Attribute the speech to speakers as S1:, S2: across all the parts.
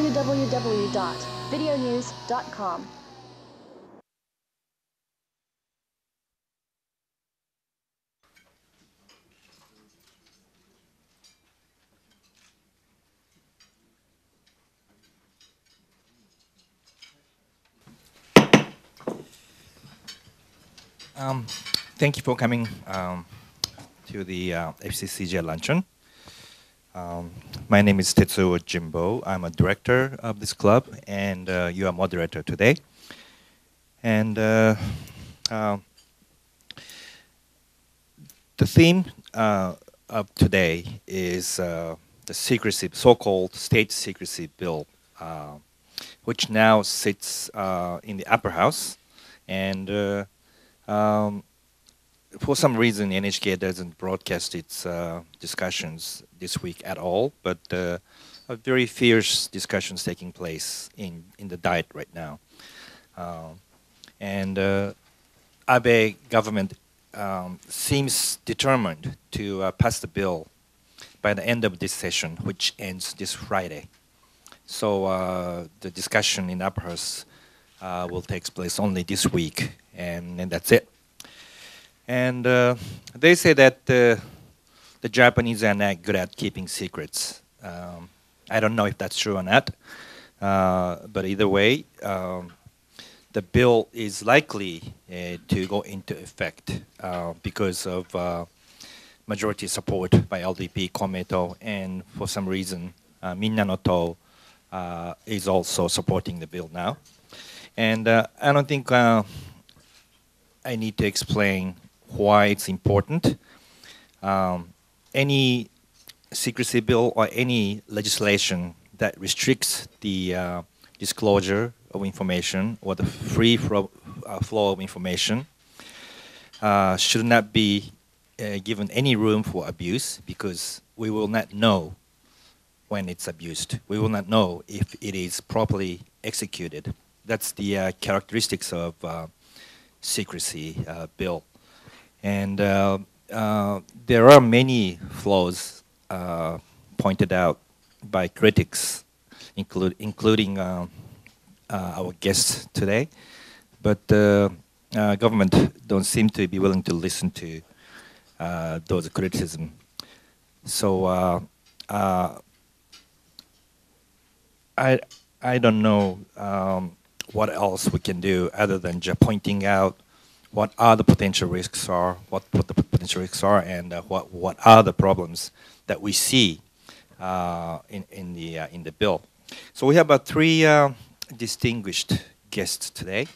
S1: www.videonews.com.
S2: Um, thank you for coming um, to the uh, FCCJ luncheon. Um, my name is Tetsuo Jimbo. I'm a director of this club, and uh, you are moderator today. And uh, uh, the theme uh, of today is uh, the secrecy, so-called state secrecy bill, uh, which now sits in the upper house, and um, for some reason, NHK doesn't broadcast its uh, discussions this week at all, but uh, very fierce discussions taking place in, in the Diet right now. Uh, and uh, Abe government um, seems determined to uh, pass the bill by the end of this session, which ends this Friday. So uh, the discussion in Upper House uh, will take place only this week, and, and that's it. And uh, they say that uh, the Japanese are not good at keeping secrets. Um, I don't know if that's true or not, uh, but either way, um, the bill is likely uh, to go into effect uh, because of uh, majority support by LDP, Kometo, and for some reason, uh, Minna no is also supporting the bill now. And I don't think I need to explain why it's important. Um, any secrecy bill or any legislation that restricts the uh, disclosure of information or the free uh, flow of information uh, should not be uh, given any room for abuse because we will not know when it's abused. We will not know if it is properly executed. That's the uh, characteristics of uh, secrecy bill. And uh, uh, there are many flaws uh, pointed out by critics, include, including our guests today. But the government don't seem to be willing to listen to those criticism. So I I don't know um, what else we can do other than just pointing out what are the potential risks are, what, what the potential risks are, and uh, what, what are the problems that we see uh, in, in, the, uh, in the bill. So we have about uh, three uh, distinguished guests today.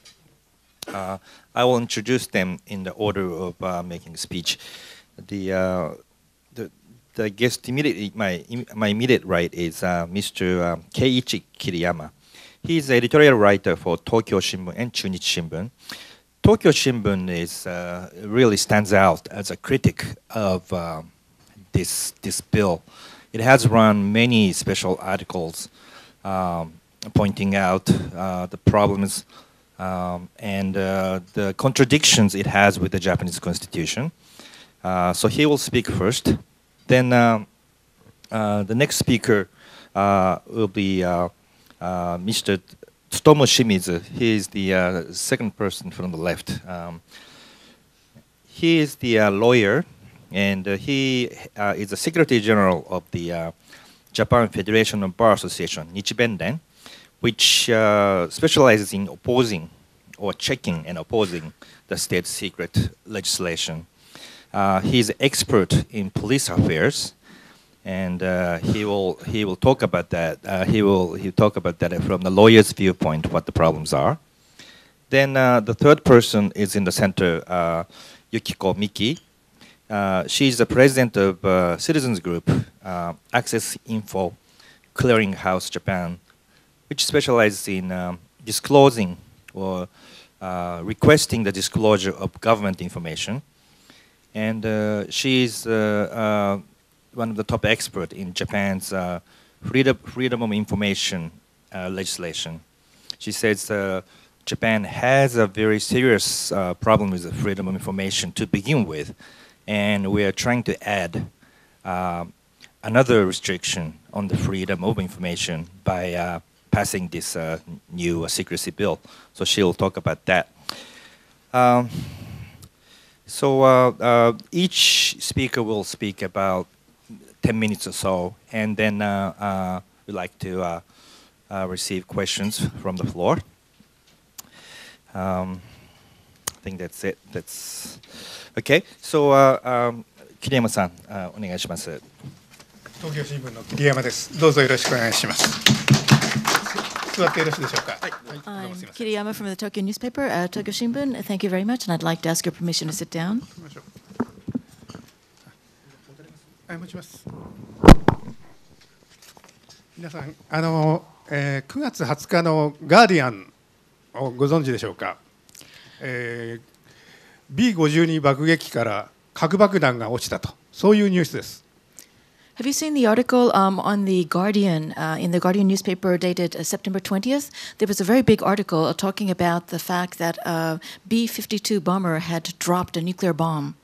S2: Uh, I will introduce them in the order of making a speech. The, the, the guest immediately, my, my immediate right is Mr. Keiichi Kiriyama. He is editorial writer for Tokyo Shimbun and Chunichi Shimbun. Tokyo Shimbun is uh, really stands out as a critic of uh, this this bill. It has run many special articles um, pointing out uh, the problems um, and uh, the contradictions it has with the Japanese Constitution. Uh, so he will speak first. Then uh, the next speaker will be Mr. Tomo Shimizu, he is the uh, second person from the left. Um, he is the uh, lawyer, and uh, he uh, is the Secretary General of the uh, Japan Federation of Bar Association, Nichibenden, which uh, specializes in opposing or checking and opposing the state secret legislation. Uh, he's expert in police affairs, and uh, he will he will talk about that. Uh, he will he talk about that from the lawyer's viewpoint, what the problems are. Then uh, the third person is in the center, uh, Yukiko Miki. Uh, she is the president of uh, Citizens Group, Access Info Clearinghouse Japan, which specializes in um, disclosing or requesting the disclosure of government information. And she is one of the top experts in Japan's uh, freedom, freedom of information uh, legislation. She says uh, Japan has a very serious uh, problem with the freedom of information to begin with, and we are trying to add uh, another restriction on the freedom of information by uh, passing this new secrecy bill. So she'll talk about that. Um, so uh, uh, each speaker will speak about 10 minutes or so, and then uh, uh, we'd like to uh, receive questions from the floor. Um, I think that's it. That's okay. So, um, Kiriyama-san, uh,
S1: Kiriyama from the Tokyo newspaper,、uh, Tokyo Shimbun. Thank you very much, and I'd like to ask your permission to sit down.
S3: はい、持ちます。皆さん、あの、えー、9月20日のガーディアンをご存知でしょうか。えー、B52 爆撃から核爆弾が落ちたと、そういうニュースです。
S1: Have you seen the article um, on The Guardian, uh, in the Guardian newspaper dated uh, September 20th? There was a very big article talking about the fact that a B 52 bomber had dropped a nuclear bomb.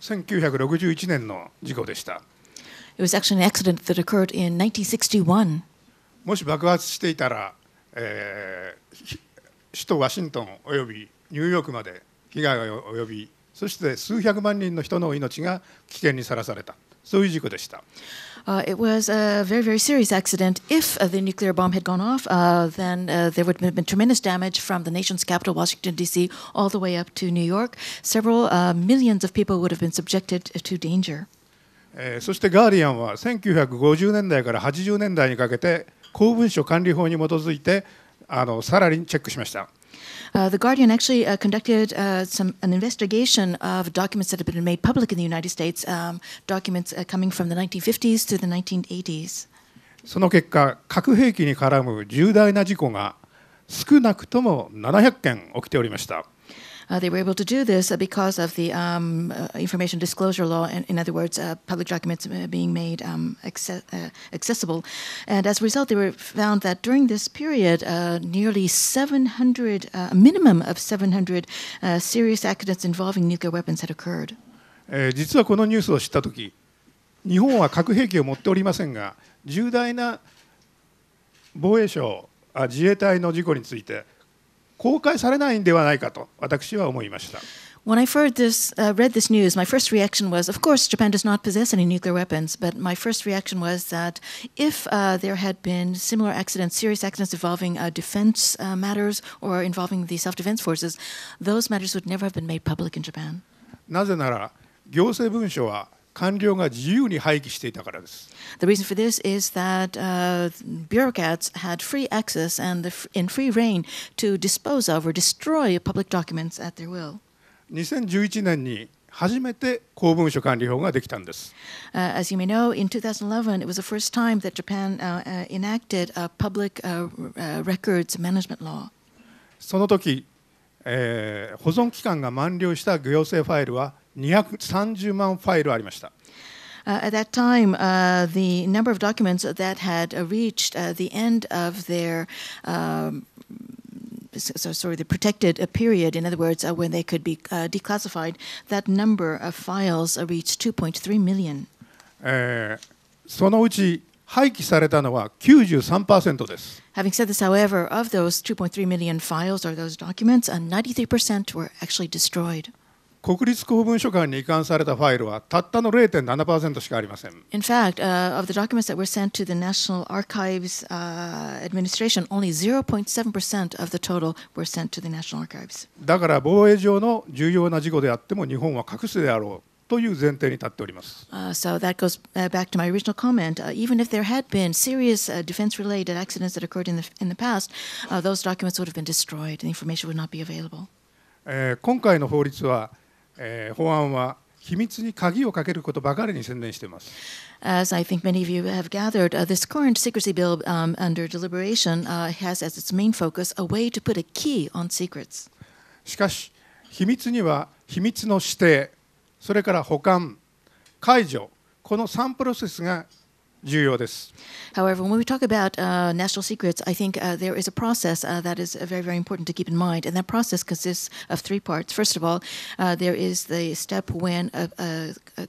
S3: 1961
S1: 年の事故でした。It was actually an accident that occurred in 1961.
S3: もし爆発していたら、えー、首都ワシントンおよびニューヨークまで被害が及び、そして数百万人の人の命が危険にさらされた、そういう事故でした。
S1: Uh, it was a very, very serious accident. If uh, the nuclear bomb had gone off, uh, then there would have been tremendous damage from the nation's capital, Washington, D.C., all the way up to New York. Several millions of people would have been subjected to danger.
S3: そしてガーディアンは1950年代から80年代にかけて公文書管理法に基づいてあのさらにチェックしました。
S1: Uh, the Guardian actually uh, conducted uh, some an investigation of documents that have been made public in the United States, um, documents coming from the 1950s to the 1980s.
S3: その結果、核兵器に絡む重大な事故が少なくとも700件起きておりました。
S1: Uh, they were able to do this because of the um, uh, information disclosure law, in, in other words, uh, public documents being made um, acce accessible. And as a result, they were found that during this period, nearly 700, a minimum of 700 serious accidents involving nuclear weapons had occurred. えー、実はこのニュー
S3: スを知った時日本は核兵器を持っておりませんが重大な防衛省あ自衛隊の事故について公開されないんではないかと私は思いました。
S1: When I heard this, uh, read this news, my first reaction was, of course, Japan does not possess any nuclear weapons, but my first reaction was that if uh, there had been similar accidents, serious accidents involving uh, defense matters or involving the self defense forces, those matters would never have been made public in Japan.
S3: なぜなら行政文書は官僚が自由に廃棄していたからです。
S1: The reason for this is that、uh, bureaucrats had free access and in free reign to dispose of or destroy public documents at their will.
S3: 2011年に初めて公文書管理法ができたんです。
S1: Uh, as you may know, in 2011, it was the first time that Japan uh, enacted a public uh, records management law.
S3: その時、えー、保存期間が満了した行政ファイルは230万ファイルありま
S1: した。Uh, at that time, uh, the number of documents that had uh, reached uh, the end of their um, so, sorry, the protected uh, period, in other words, uh, when they could be declassified, that number of files reached 2300000 Having said this, however, of those 2.3 million files or those documents, 93% were actually destroyed.
S3: 国立公文書館に移管されたファイルはたったの0.7%しかありません。
S1: In fact,、uh, of the documents that were sent to the National Archives、uh, Administration, only 0.7% of the total were sent to the National Archives.
S3: だから防衛上の重要な事故であっても日本は隠すであろう。という前提に立っており
S1: ます。Uh, so that goes back to my original comment.、Uh, even if there had been serious、uh, defense-related accidents that occurred in the, in the past,、uh, those documents would have been destroyed and information would not be available.
S3: えー、今回の法律はえー、法案は秘密に鍵をかけることばかりに専念しています。
S1: As I think many of you have gathered,、uh, this current secrecy bill、um, under deliberation、uh, has as its main focus a way to put a key on secrets. しかし、秘密には秘密の指定、それから保管、解除、この3プロセスが
S3: 重要です。
S1: However, when we talk about uh, national secrets, I think uh, there is a process uh, that is very, very important to keep in mind. And that process consists of three parts. First of all, there is the step when a, a, a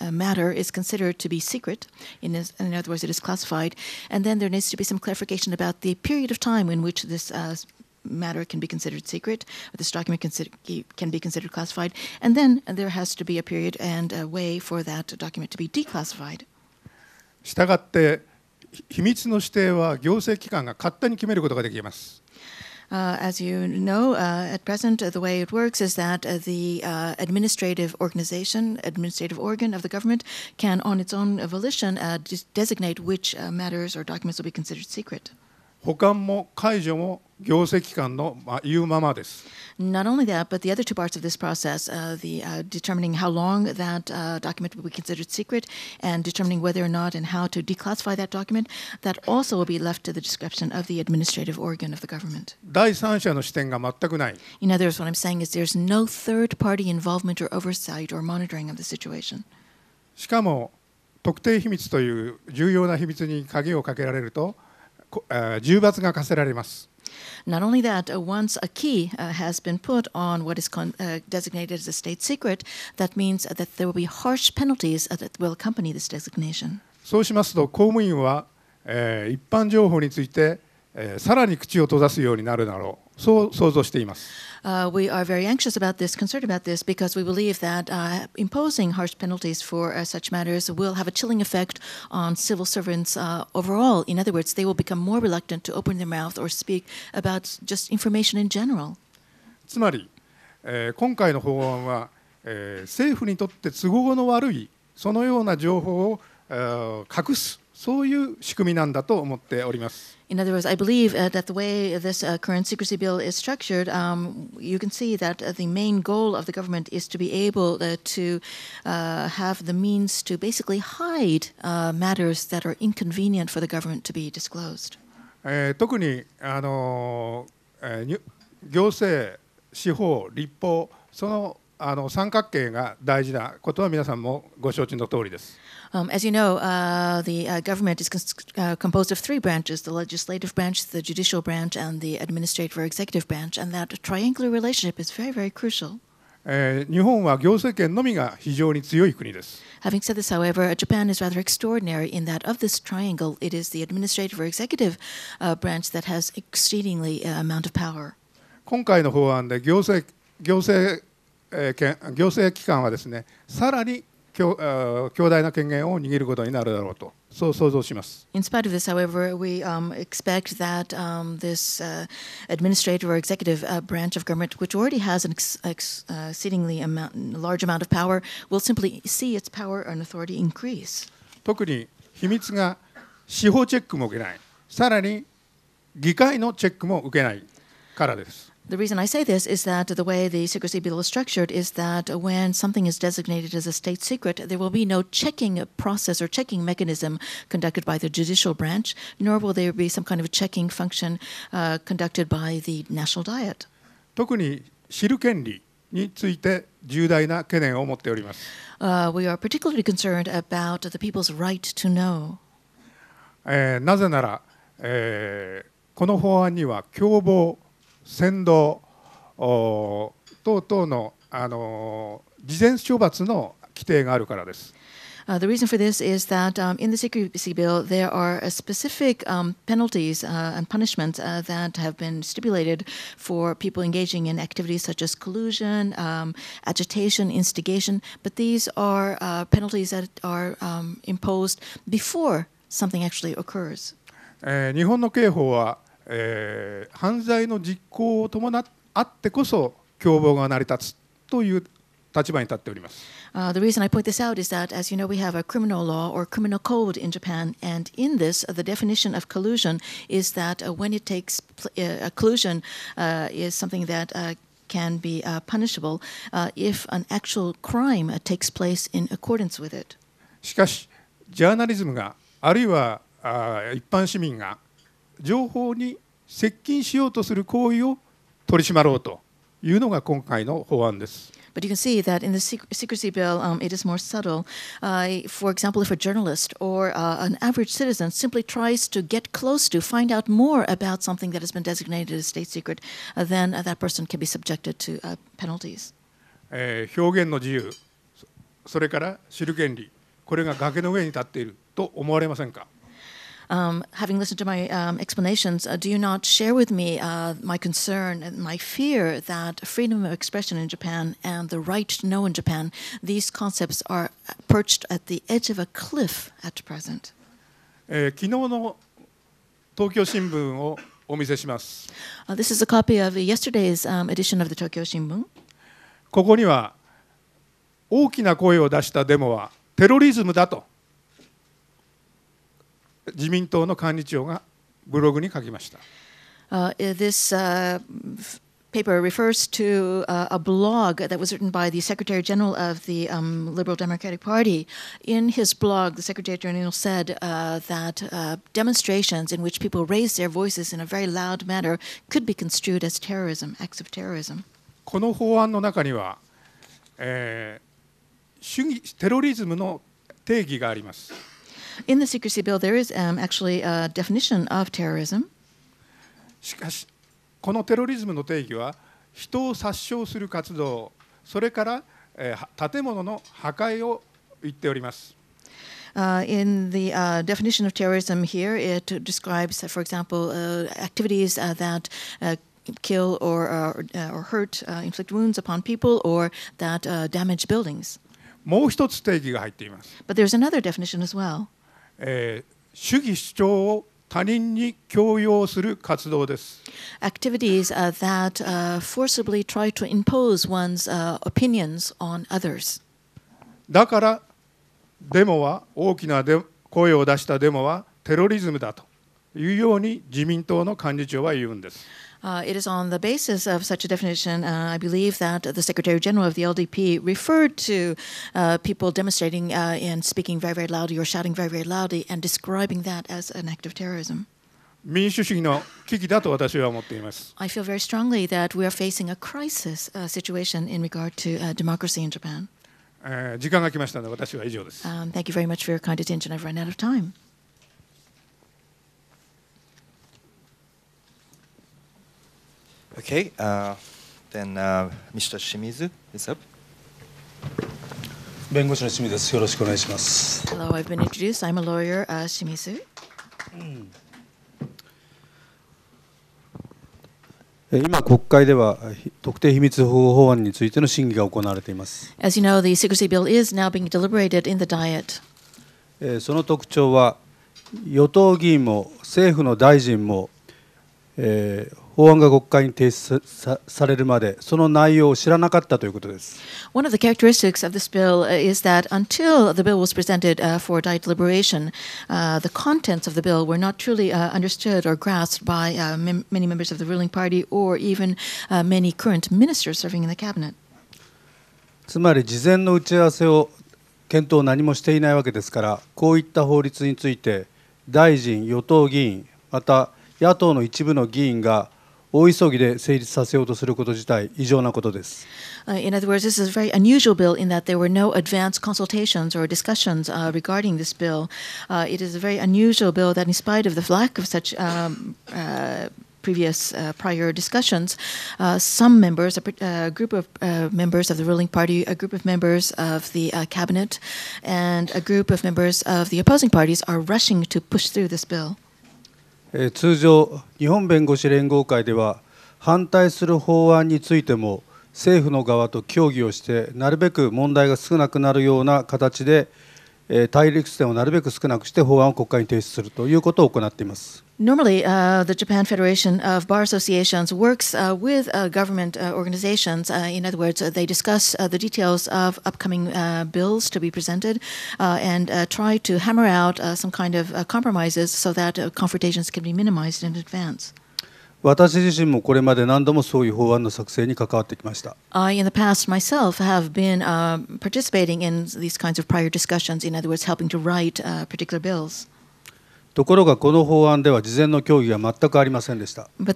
S1: a matter is considered to be secret, in, in, other words, it is classified, and then there needs to be some clarification about the period of time in which this uh, matter can be considered secret, this document can be considered classified, and then there has to be a period and a way for that document to be declassified.
S3: したがって秘密の指定は行政機関が勝手に決めることができます。
S1: Uh, as you know, uh, at present, the way it works is that the uh, administrative organization, administrative organ of the government, can, on its own volition, uh, designate which uh, matters or documents will be considered secret.
S3: 保管も解除も行政機関の言うままです。
S1: Not only that, but the other two parts of this process, uh, the uh, determining how long that uh, document will be considered secret and determining whether or not and how to declassify that document, that also will be left to the discretion of the administrative organ of the government.
S3: 第三者の視点が全くない。
S1: In other words, what I'm saying is there's no third party involvement or oversight or monitoring of the situation.
S3: しかも、特定秘密という重要な秘密に鍵をかけられると、重罰が課せられます。
S1: Not only that, once a key has been put on what is designated as a state secret, that means that there will be harsh penalties that will accompany this designation.
S3: そうしますと、公務員は、えー、一般情報について、えー、さらに口を閉ざすようになるだろう。そう想像しています。
S1: Uh, we are very anxious about this, concerned about this, because we believe that uh, imposing harsh penalties for uh, such matters will have a chilling effect on civil servants uh, overall. In other words, they will become more reluctant to open their mouth or speak about just information in general. つま
S3: り、えー、今回の法案は、えー、政府にとって都合の悪いそのような情報を、えー、隠すそういう仕組みなんだと思っておりま
S1: す。In other words, I believe uh, that the way this uh, current secrecy bill is structured, um, you can see that uh, the main goal of the government is to be able uh, to uh, have the means to basically hide uh, matters that are inconvenient for the government to be disclosed.
S3: えー、特にあの、えー、行政、司法、立法、そのあの三角形が大事なことは皆さんもご承知の通りです。
S1: Um, as you know, uh, the uh, government is uh, composed of three branches the legislative branch, the judicial branch, and the administrative or executive branch, and that triangular relationship is very, very crucial. Uh, Having said this, however, Japan is rather extraordinary in that of this triangle, it is the administrative or executive uh, branch that has exceedingly、uh, amount of power.
S3: 今回の法案で行政行政、えー、行政機関はですね、さらに強大な権限を握ることになるだろうと、そう想像します。
S1: In spite of this, however, we、um, expect that、um, this、uh, administrative or executive、uh, branch of government, which already has an ex ex、uh, exceedingly amount, large amount of power, will simply see its power and authority increase.
S3: 特に秘密が司法チェックも受けない、さらに議会のチェックも受けないからです。
S1: The reason I say this is that the way the secrecy bill is structured is that when something is designated as a state secret, there will be no checking process or checking mechanism conducted by the judicial branch, nor will there be some kind of checking function uh, conducted by the National Diet. we are particularly concerned about the people's right to know.
S3: えー、なぜなら、えー、この法案には共謀扇動等々のあの事前処罰の規定があるからです。
S1: Uh, the reason for this is that um, in the secrecy bill, there are uh, specific um, penalties uh, and punishments uh, that have been stipulated for people engaging in activities such as collusion, um, agitation, instigation. But these are uh, penalties that are um, imposed before something actually occurs. 日
S3: 本の刑法はえー、犯罪の実行を伴あってこそ共謀が成り立つという立場に立っております。
S1: Uh, the reason I point this out is that, as you know, we have a criminal law or criminal code in Japan, and in this, the definition of collusion is that uh, when it takes uh, collusion uh, is something that uh, can be uh, punishable uh, if an actual crime uh, takes place in accordance with it.
S3: しかし、ジャーナリズムがあるいはあ一般市民が情報に接近しようとする行為を取り締まろうというのが今回の法案です。
S1: But you can see that in the secrecy bill, um, it is more subtle. Uh, for example, if a journalist or uh, an average citizen simply tries to get close to, find out more about something that has been designated as state secret, uh, then uh, that person can be subjected to uh, penalties.
S3: 表現の自由、それから知る権利、これが崖の上に立っていると思われませんか
S1: um, having listened to my um, explanations, uh, do you not share with me uh, my concern and my fear that freedom of expression in Japan and the right to know in Japan, these concepts are perched at the edge of a cliff at present? Uh, this is a copy of yesterday's、um, edition of the Tokyo 新聞。
S3: ここには大きな声を出したデモはテロリズムだと。自民党の幹事長がブログに書きました。
S1: Uh, this, uh... Paper refers to uh, a blog that was written by the Secretary General of the um, Liberal Democratic Party. In his blog, the Secretary General said uh, that uh, demonstrations in which people raise their voices in a very loud manner could be construed as terrorism, acts of terrorism.
S3: この法案の中には、えー、主義テロリズムの定義があります。
S1: In the secrecy bill, there is um, actually a definition of terrorism.
S3: しかし、このテロリズムの定義は、
S1: 人を殺
S3: 傷する活動、それから、えー、建物の破壊を言っておりま
S1: す。Uh, in the uh, definition of terrorism here, it describes, for example, uh, activities uh, that uh, kill or, uh, or, uh, or hurt, uh, inflict wounds upon people, or that uh, damage buildings. But there's another definition as well. えー、主義主張を他人に
S3: 強要する活動です。
S1: Activities、that、uh, forcibly try to impose one's、uh, opinions on others. だから、
S3: デモは大きなデ声を出したデモはテロリズムだというように自民党の幹事長は言うんです。
S1: Uh, it is on the basis of such a definition, uh, I believe, that the Secretary General of the LDP referred to uh, people demonstrating uh, and speaking very, very loudly or shouting very, very loudly and describing that as an act of terrorism. I feel very strongly that we are facing a crisis、uh, situation in regard to、uh, democracy in Japan.
S3: Uh, 時間が来ましたので私は以上です。
S1: Um, thank you very much for your kind attention. I've run out of time.
S2: Okay, uh, then uh, Mr. Shimizu is up. 弁護士の清水です。よろしくお願いし
S4: ま
S1: す。Hello, I've been introduced. I'm a lawyer,、uh, 清水。
S4: 今、国会では特定秘密保護法案についての審議が行われています。
S1: As you know, the secrecy bill is now being deliberated in the Diet.
S4: その特徴は、与党議員も政府の大臣も、えー、法案が国会に提出されるまでその内容を知らなかったということです。
S1: One of the characteristics of this bill is that until the bill was presented for Diet Liberation, the contents of the bill were not truly understood or grasped by many members of the ruling party or even many current ministers serving in the cabinet.
S4: つまり事前の打ち合わせを検討を何もしていないわけですから、こういった法律について大臣、与党議員、また野党の一部の議員が大急ぎで成立させようとすること自体異常なこと
S1: です。Uh, in other words, this is a very unusual bill in that there were no advance consultations or discussions uh, regarding this bill. Uh, it is a very unusual bill that, in spite of the lack of such um, uh, previous uh, prior discussions, uh, some members, a, a uh, group of uh, members of the ruling party, a group of members of the uh, cabinet, and a group of members of the opposing parties are rushing to push through this bill.
S4: 通常日本弁護士連合会では反対する法案についても政府の側と協議をしてなるべく問題が少なくなるような形で対立点をなるべく少なくして法案を国会に提出するということを行っています。
S1: Normally, uh, the Japan Federation of Bar Associations works uh, with uh, government uh, organizations. Uh, in other words, uh, they discuss the details of upcoming bills to be presented and try to hammer out some kind of compromises so that confrontations can be minimized in advance.
S4: I, in the
S1: past, myself have been participating in these kinds of prior discussions, in other words, helping to write particular bills.
S4: ところがこの法案では事前の協議は全くありませんでした。v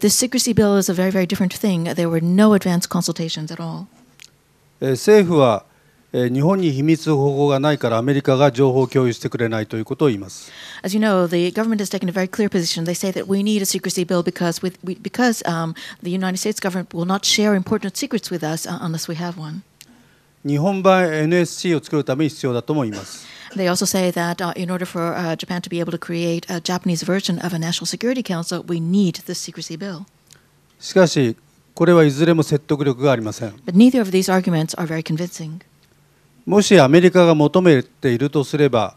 S4: 政府は日本に秘密保護がないからアメリカが情報共有してくれないということを言います。日本版 NSC を作るために必要だとも言います。
S1: They also say that uh, in order for uh, Japan to be able to create a Japanese version of a National Security Council, we need the secrecy bill.
S4: しかし、これはいずれも説得力がありません。
S1: But neither of these arguments are very convincing.
S4: もしアメリカが求めているとすれば、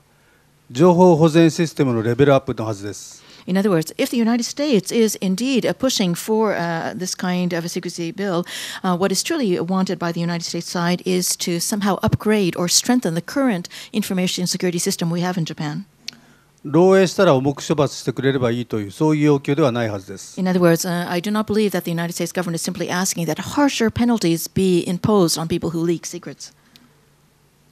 S4: 情報保全システムのレベルアップのはずです。
S1: In other words, if the United States is indeed uh, pushing for uh, this kind of a secrecy bill, uh, what is truly wanted by the United States side is to somehow upgrade or strengthen the current information security system we have in Japan.
S4: 漏洩したら重く処罰してくれればいいというそういう要求ではないはずです。
S1: In other words,、uh, I do not believe that the United States government is simply asking that harsher penalties be imposed on people who leak secrets.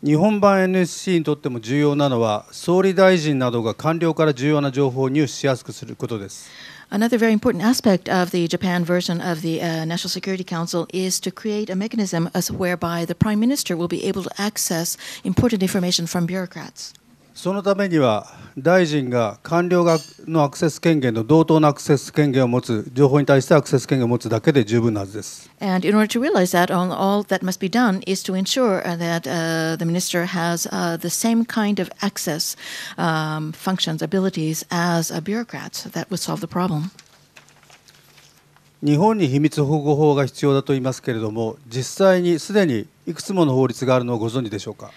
S4: 日本版 NSC にとっても重要なのは総理大臣などが官僚から重要な情報を入手しやすくすることです。
S1: Another very important aspect of the Japan version of the uh, National Security Council is to create a mechanism as whereby the Prime Minister will be able to access important information from bureaucrats.
S4: そのためには大臣が官僚がのアクセス権限の同等なアクセス権限を持つ情報に対してアクセス権限を持つだけで十分なはずです。
S1: And in order to realize that, all that must be done is to ensure that、uh, the minister has、uh, the same kind of access、um, functions, abilities as a bureaucrat. That would solve the problem.
S4: 日本に秘密保護法が必要だと言いますけれども、実際にすでにいくつもの法律があるのをご存知でしょうか。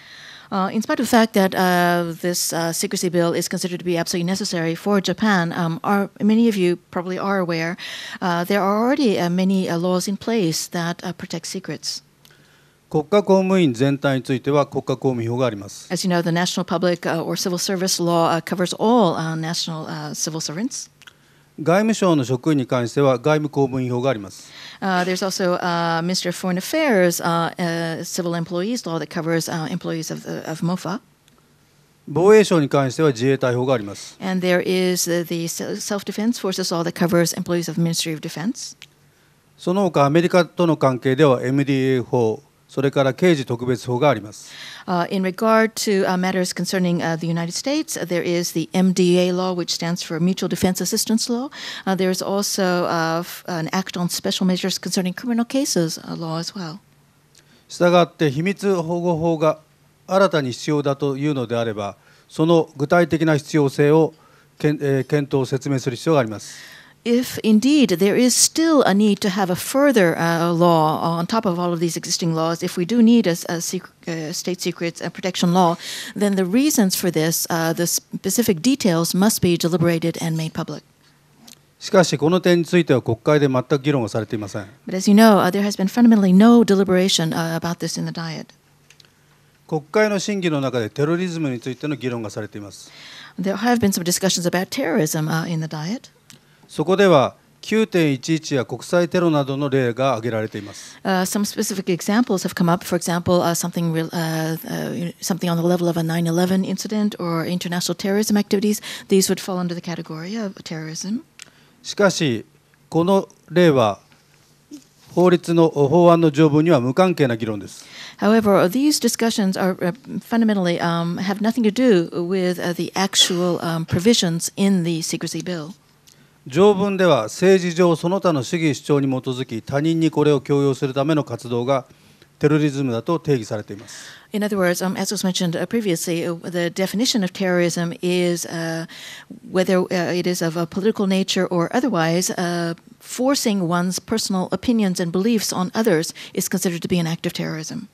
S1: Uh, in spite of the fact that uh, this uh, secrecy bill is considered to be absolutely necessary for Japan, um, are, many of you probably are aware uh, there are already uh, many uh, laws in place that protect secrets.
S4: 国家公務員全体については国家公務員法があります。
S1: As you know, the National Public or Civil Service Law covers all national civil servants.
S4: 外務省の職員に関しては外務公文法があります。
S1: Uh, there's also uh, Minister of Foreign Affairs, uh, uh, Civil Employees Law that covers uh, employees of, the, of MOFA.
S4: 防衛省に関しては自衛隊法があります。
S1: And there is the Self-Defense Forces Law that covers employees of Ministry of Defense.
S4: その他アメリカとの関係では MDA 法。それから刑事特別法があります。
S1: Uh, in regard to、uh, matters concerning、uh, the United States, there is the MDA law, which stands for Mutual Defense Assistance Law.、Uh, there is also、uh, an Act on Special Measures Concerning Criminal Cases、uh, law as well.
S4: したがって秘密保護法が新たに必要だというのであれば、その具体的な必要性を検,、えー、検討、説明する必要があります。
S1: if indeed there is still a need to have a further uh, law on top of all of these existing laws, if we do need a, a sec uh, state secrets uh, protection law, then the reasons for this, uh, the specific details, must be deliberated and made public. し
S4: かし、この点については国会で全く議論がされていません。
S1: But as you know, uh, there has been fundamentally no deliberation uh, about this in the diet.
S4: 国会の審議の中でテロリズムについての議論がされています。
S1: There have been some discussions about terrorism uh, in the diet.
S4: そこでは9.11や国際テロなどの例が挙げられています。
S1: Uh, some specific examples have come up. For example,、uh, something, real, uh, uh, something on the level of a 9-11 incident or international terrorism activities. These would fall under the category of terrorism.
S4: しかし、この例は法律の法案の条文には無関係な議論です。
S1: However, these discussions are fundamentally、um, have nothing to do with、uh, the actual、um, provisions in the secrecy bill.
S4: 条文では政治上その他の主義主張に基づき他人にこれを強要するための活動がテロリズムだと定義されています。
S1: In other words, um, as was mentioned uh, previously, uh, the definition of terrorism is uh, whether uh, it is of a political nature or otherwise, uh, forcing one's personal opinions and beliefs on others is considered to be an act of terrorism.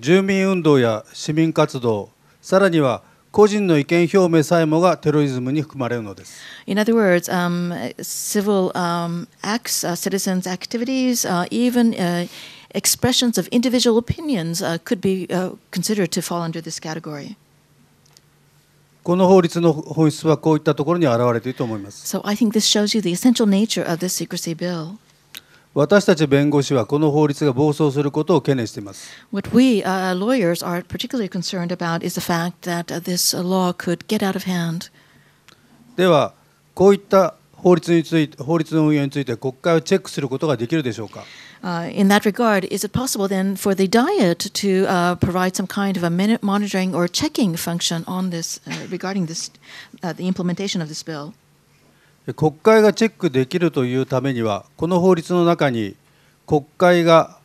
S4: 住民運動や市民活動、さらには個人の意見表明さえもがテロリズムに含まれるのです。
S1: In other words,、um, civil、um, acts,、uh, citizens' activities,、uh, even、uh, expressions of individual opinions、uh, could be、uh, considered to fall under this category.
S4: この法律の本質はこういったところに表れていると思います。
S1: So I think this shows you the essential nature of this secrecy bill.
S4: 私たち弁護士はこの法律が暴走することを懸念しています。
S1: What we、uh, lawyers are particularly concerned about is the fact that this law could get out of hand.
S4: では、こういった法律について法律の運用について国会をチェックすることができるでしょうか。
S1: Uh, in that regard, is it possible then for the Diet to uh, provide some kind of a monitoring or checking function on this uh, regarding this, uh, the implementation of this bill?
S4: 国会がチェックできるというためにはこの法律の中に国会が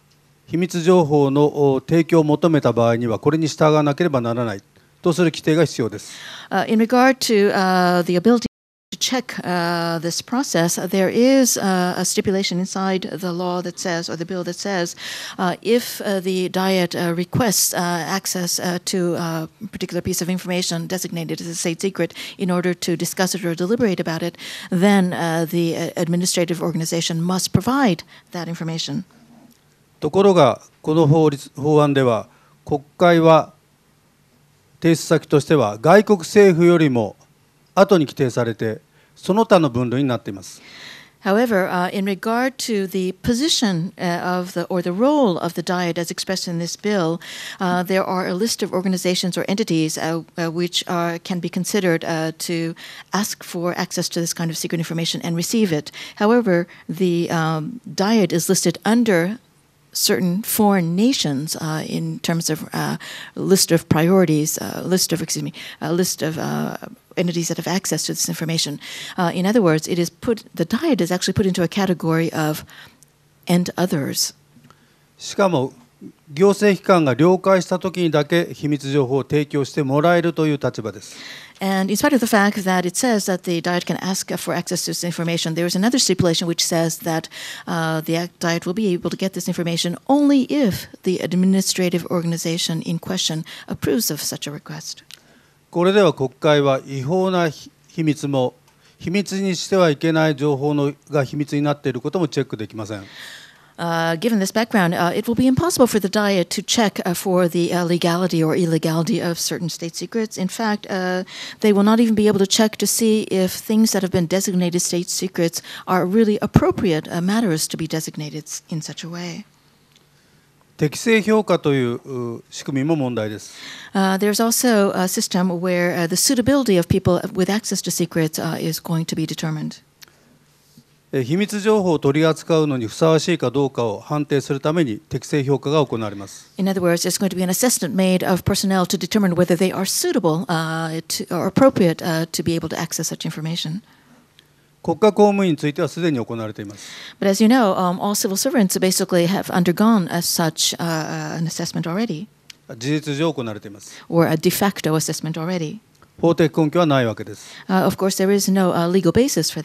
S4: 秘密情報の提供を求めた場合にはこれに従わなければならないとする規定が必要です。
S1: Uh, in regard to、uh, the ability check uh, this process, there is uh, a stipulation inside the law that says, or the bill that says, uh, if uh, the Diet uh, requests access to a particular piece of information designated as a state secret in order to discuss it or deliberate about it, then the administrative organization must provide that information.
S4: ところが、この法律法案では、国会は提出先としては外国政府よりも後に規定されてその他の分類になっています。
S1: However, uh, in regard to the position uh, of the or the role of the Diet as expressed in this bill, uh, there are a list of organizations or entities uh, uh, which are, can be considered uh, to ask for access to this kind of secret information and receive it. However, the um, Diet is listed under certain foreign nations uh, in terms of uh, list of priorities, uh, list of excuse me, a list of entities that have access to this information. Uh, in other words, it is put the diet is actually put into a category of and others. しかも
S4: 行政機関が了解したときにだけ秘密情報を提供してもらえるという立場です。
S1: And in spite of the fact that it says that the diet can ask for access to this information, there is another stipulation which says that uh, the diet will be able to get this information only if the administrative organization in question approves of such a request.
S4: これでは国会は違法な秘密も秘密にしてはいけない情報のが秘密になっていることもチェックできません。
S1: Uh, given this background, uh, it will be impossible for the Diet to check uh, for the legality or illegality of certain state secrets. In fact, they will not even be able to check to see if things that have been designated state secrets are really appropriate matters to be designated in such a way.
S4: 適正評価という仕組みも問題です。
S1: Uh, there's also a system where、uh, the suitability of people with access to secrets、uh, is going to be determined.
S4: 秘密情報を取り扱うのにふさわしいかどうかを判定するために適正評価が行われます。
S1: In other words, it's going to be an assessment made of personnel to determine whether they are suitable、uh, to, or appropriate、uh, to be able to access such information.
S4: 国家公務員についてはすでに行われています。
S1: But as you know,、um, all civil servants basically have undergone as such、uh, an assessment already.
S4: 事実上行われています。
S1: Or a de facto assessment already.
S4: 法的根拠はないわけです。
S1: Uh, of course, there is no、uh, legal basis for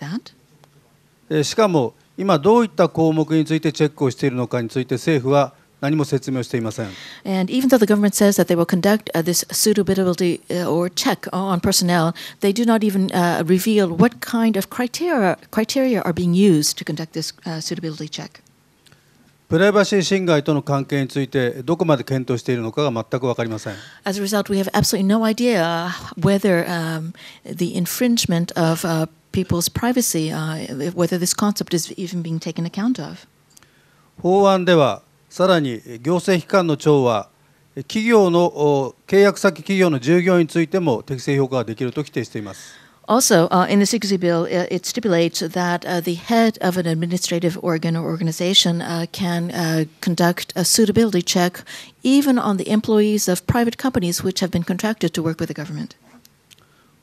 S4: that. しかも、今どういった項目についてチェックをしているのかについて政府は何も説明をしていません。
S1: And even though the government says that they will conduct uh, this suitability uh, or check on personnel, they do not even uh, reveal what kind of criteria, criteria are being used to conduct this suitability check.
S4: プライバシー侵害との関係についてどこまで検討しているのかが全く分かりません。
S1: As a result, we have absolutely no idea whether、um, the infringement of、uh, people's privacy,、uh, whether this concept is even being taken account of.
S4: 法案ではさらに行政機関の長は企業の契約先企業の従業員についても適正評価ができると規定しています。
S1: Also, uh, in the secrecy bill, uh, it stipulates that uh, the head of an administrative organ or organization can conduct a suitability check even on the employees of private companies which have been contracted to work with the government.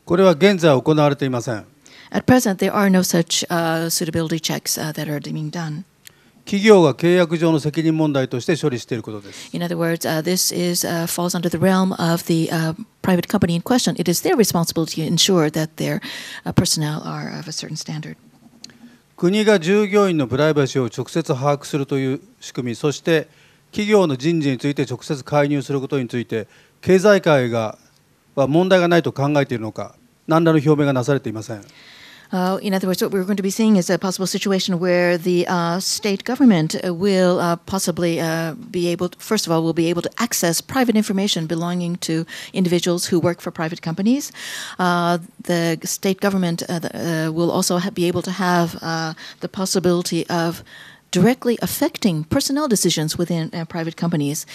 S4: これは現在行われていません。
S1: At present, there are no such suitability checks that are being done.
S4: 企業が契約上の責任問題として処理している
S1: ことです。国
S4: が従業員のプライバシーを直接把握するという仕組み、そして企業の人事について直接介入することについて、経済界が問題がないと考えているのか、何らの表明がなされていません。
S1: Uh, in other words, what we're going to be seeing is a possible situation where the uh, state government uh, will uh, possibly uh, be able, to, first of all, will be able to access private information belonging to individuals who work for private companies. Uh, the state government the, will also be able to have the possibility of directly affecting personnel decisions within uh, private companies.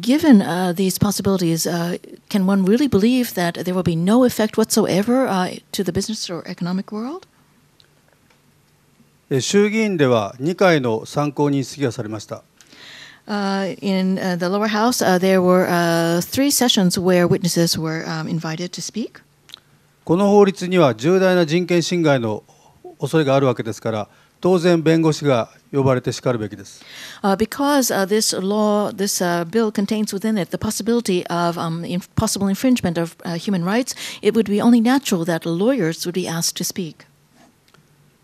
S1: Given uh, these possibilities, uh, can one really believe that there will be no effect whatsoever to the business or economic world?
S4: 衆議院では2回の参考人質疑がされました。この法律には重大な人権侵害の恐れがあるわけですから、当然弁護士が呼ばれてしかるべきです。
S1: Uh, because uh, this law, this uh, bill contains within it the possibility of um, in possible infringement of uh, human rights, it would be only natural that lawyers would be asked to speak.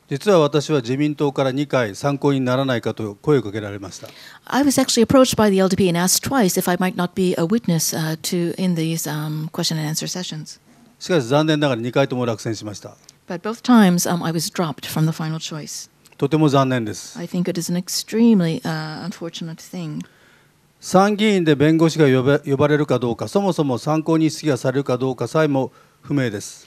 S4: 実は私は自民党から2回参考にならないかと声をかけられました。
S1: I was actually approached by the LDP and asked twice if I might not be a witness、uh, to in these、um, question and answer sessions.
S4: しかし残念ながら2回とも落選しました。
S1: But both times、um, I was dropped from the final choice.
S4: とても残念です。
S1: I think it is an extremely、uh, unfortunate thing.
S4: 参議院で弁護士が呼ば呼ばれるかどうか、そもそも参考に質疑がされるかどうかさえも不明です。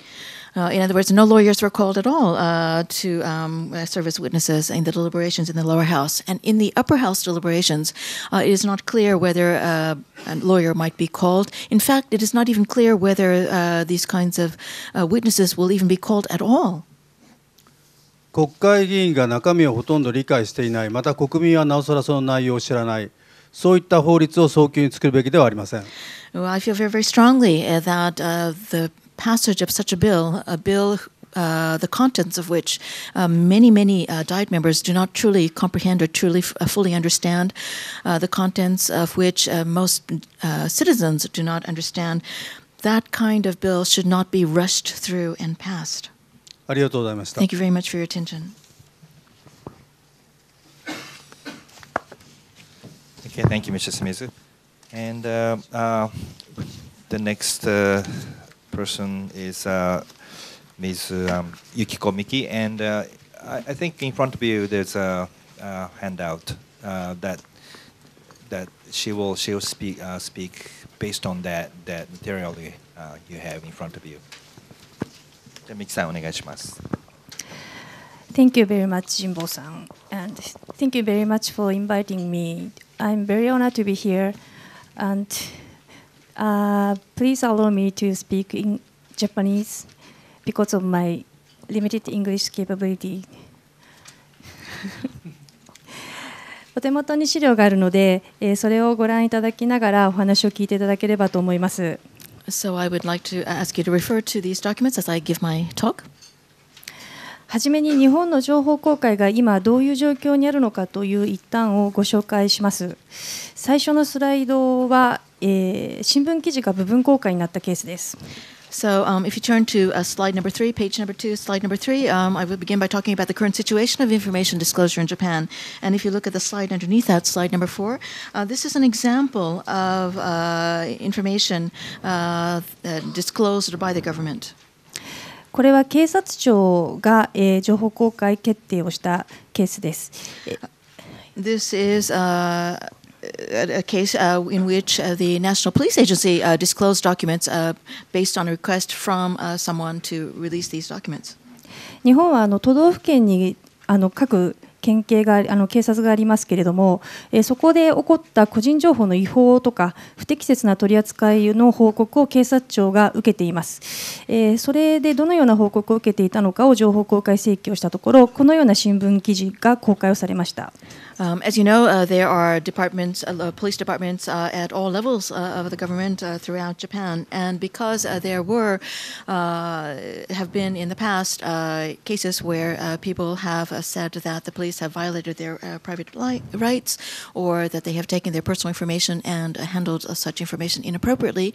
S1: Uh, in other words, no lawyers were called at all uh, to um, serve as witnesses in the deliberations in the lower house. And in the upper house deliberations, uh, it is not clear whether uh, a lawyer might be called. In fact, it is not even clear whether uh, these kinds of uh, witnesses will even be called at all.
S4: 国会議員が中身をほとんど理解していない、また国民はなおさらその内容を知らない。そういった法律を早急に作るべきではありません。
S1: Well, I feel very, very strongly that、uh, the passage of such a bill, a bill Uh, the contents of which uh, many, many uh, Diet members do not truly comprehend or truly fully understand, uh, the contents of which uh, most uh, citizens do not understand. That kind of bill should not be rushed through and passed.
S4: ありがとうございました。Thank you
S1: very much for your attention.
S2: Okay, thank you, Mr. Smizu. And uh, uh, the next uh, person is uh, Ms. Um, Yukiko Miki, and uh, I, I think in front of you there's a, a handout uh, that that she will she will speak uh, speak based on that that material uh, you have in front of you. じゃあ、ミキさん、お願いします。
S5: Thank you very much, Jimbo さん。And thank you very much for inviting me. I'm very honored to be here. And uh, please allow me to speak in Japanese because of my limited English capability. お手元に資料があるので、えー、それをご覧いただきながらお話を聞いていただければと思います。
S1: So I would like to ask you to refer to these documents as I give my talk. はじめに日本の情報公
S5: 開が今どういう状況にあるのかという一端をご紹介します。最初の
S1: スライドは、えー、新聞記事が部分公開になったケースです。So um, if you turn to uh, slide number three, page number two, slide number three, um, I will begin by talking about the current situation of information disclosure in Japan. And if you look at the slide underneath that, slide number four, uh, this is an example of uh, information uh, disclosed by the government.
S5: これは警察庁が、えー、情報公開決定をしたケースです。
S1: This is、uh, a case uh, in which uh, the National Police Agency uh, disclosed documents based on a request from someone to release these documents.
S5: 日本はあの都道府県にあの各県警があの警察がありますけれども、えー、そこで起こった個人情報の違法とか不適切な取り扱いの報告を警察庁が受けています、えー、それでどのような報告を受けていたのかを情報公開請求したところこのような新聞
S1: 記事が公開をされました。Um, as you know, uh, there are departments, uh, uh police departments uh, at all levels uh, of the government uh, throughout Japan, and because there were have been in the past cases where people have said that the police have violated their private li- rights or that they have taken their personal information and handled such information inappropriately,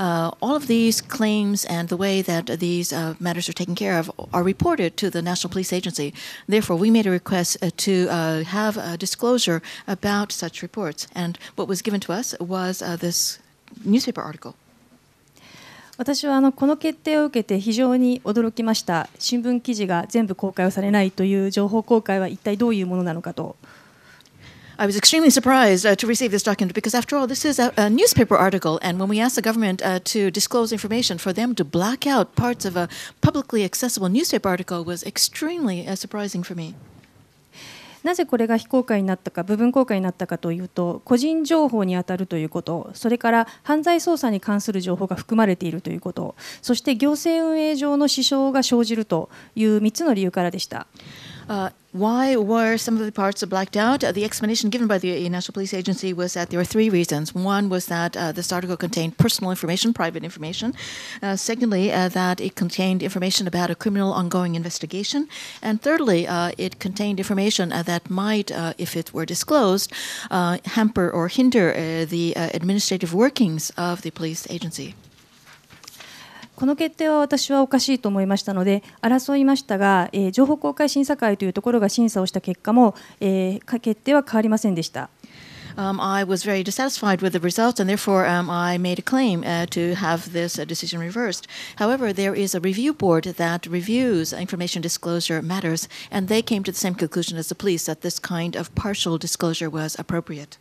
S1: all of these claims and the way that these matters are taken care of are reported to the National Police Agency. Therefore, we made a request to have disclosure about such reports. And what was given to us was uh, this newspaper article. 私はあのこの決
S5: 定を受けて非常に驚きました。新聞記事が全部公開をされないという情報公
S1: 開は一体どういうものなのかと。I was extremely surprised uh, to receive this document because, after all, this is a, a newspaper article. And when we asked the government uh, to disclose information, for them to black out parts of a publicly accessible newspaper article was extremely uh, surprising for me.
S5: なぜこれが非公開になったか部分公開になったかというと個人情報にあたるということそれから犯罪捜査に関する情報が含まれているということそして行
S1: 政運営上の支障が生じるという3つの理由からでした。Uh, Why were some of the parts blacked out? Uh, the explanation given by the uh, National Police Agency was that there were three reasons. One was that uh, this article contained personal information, private information. Uh, secondly, uh, that it contained information about a criminal ongoing investigation. And thirdly, it contained information that might, if it were disclosed, hamper or hinder the administrative workings of the police agency. この決
S5: 定は私はおかしいと思いましたので争いましたが、えー、情報公開審査会というところが審
S1: 査をした結果も、えー、決定は変わりませんでした。Um, I was very dissatisfied with the results, and therefore um, I made a claim uh, to have this uh, decision reversed. However, there is a review board that reviews information disclosure matters, and they came to the same conclusion as the police that this kind of partial disclosure was appropriate.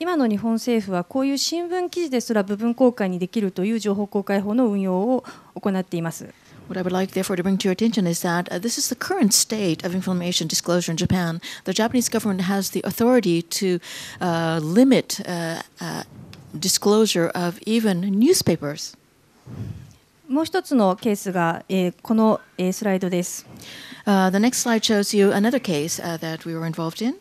S5: 今の日本政府はこういう新聞記事ですら部分公開にできるという情報公開法の運用を行
S1: っています。What I would like, therefore, to bring to your attention is that uh, this is the current state of information disclosure in Japan. The Japanese government has the authority to uh, limit uh, disclosure of even newspapers. もう一つ
S5: のケースが、えー、この、えー、スライドです。Uh, the next slide shows you another case、uh, that we were involved in.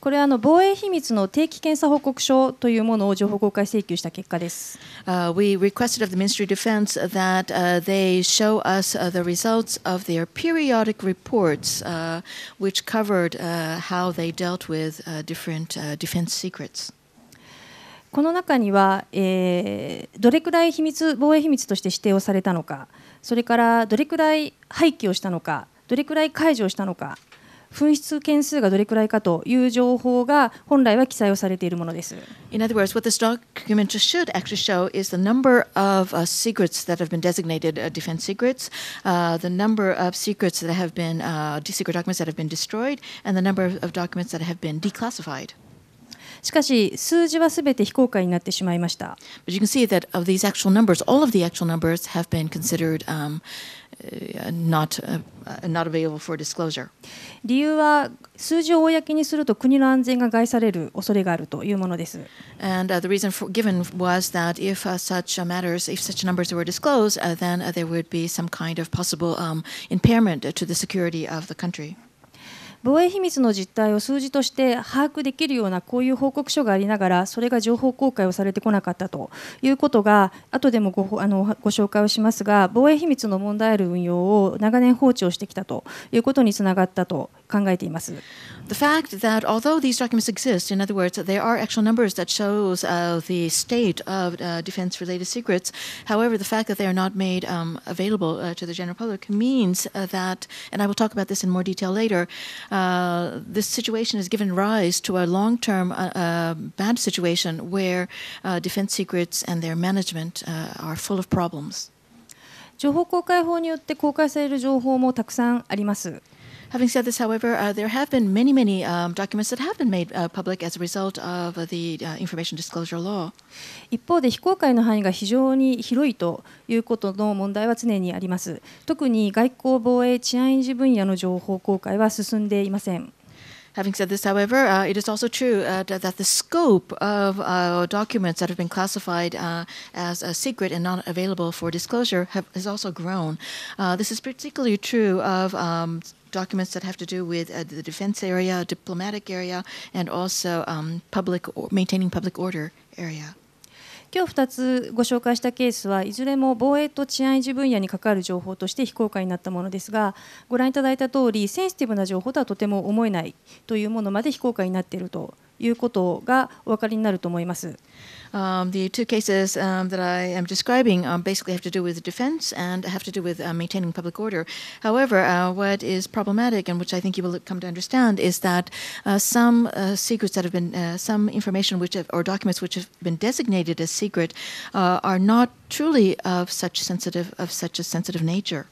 S5: これはの防衛秘密の定期検査報告書という
S1: ものを情報公開請求した結果です。Uh, we requested of the Ministry of Defense that、uh, they show us、uh, the results of their periodic reports、uh, which covered、uh, how they dealt with、uh, different、uh, defense secrets.
S5: この中には、えー、どれくらい秘密防衛秘密として指定をされたのか、それからどれくらい廃棄をしたのか、どれくらい解除をしたのか、紛失件数がどれくらいかという情報が
S1: 本来は記載をされているものです。In other words, what this document should actually show is the number of、uh, secrets that have been designated、uh, defense secrets, uh, the number of secrets that have been、uh, secret documents that have been destroyed, and the number of documents that have been declassified. しかし、数字はすべて非公開になってしまいました。But you can see that of these actual numbers, all of the actual numbers have been considered、um, Uh, not uh, not available for disclosure. 理由は数字を公にすると国の安全が害される恐れがあるというものです。And、uh, the reason for given was that if、uh, such uh, matters, if such numbers were disclosed,、uh, then uh, there would be some kind of possible、um, impairment to the security of the country.
S5: 防衛秘密の実態を数字として把握できるようなこういう報告書がありながらそれが情報公開をされてこなかったということが後でもごあのご紹介をしますが防衛秘密の問題ある運用を長年放置をしてきたということにつながったと考えてい
S1: ます。the fact that although these documents exist, in other words, there are actual numbers that shows uh, the state of uh, defense-related secrets. However, the fact that they are not made um, available uh, to the general public means uh, that, and I will talk about this in more detail later, uh, this situation has given rise to a long-term uh, bad situation where defense secrets and their management are full of problems. 情報公開法によって公開される情報もたくさんあります。Having said this, however, uh, there have been many, many um, documents that have been made uh, public as a result of the uh, information disclosure law. 一方で非公開の範囲が非常に広いということの問題は
S5: 常にあります。特に外交、防衛、治安維持分野の情報公開は進んでいませ
S1: ん。Having said this, however, uh, it is also true uh, that the scope of uh, documents that have been classified as a secret and not available for disclosure have, has also grown. this is particularly true of um, documents that have to do with uh, the defense area, diplomatic area, and also um, public maintaining public order area. 今日2つご紹介したケースはいずれも防衛と治安維持分野
S5: に関わる情報として非公開になったものですがご覧いただいた通りセンシティブな情報とはとても思えないというものまで非公開になっているということがお分かりになると思います。
S1: Um, the two cases um, that I am describing um, basically have to do with defense and have to do with uh, maintaining public order. However, uh, what is problematic and which I think you will come to understand is that uh, some uh, secrets that have been, uh, some information which have, or documents which have been designated as secret uh, are not truly of such sensitive, of such a sensitive nature.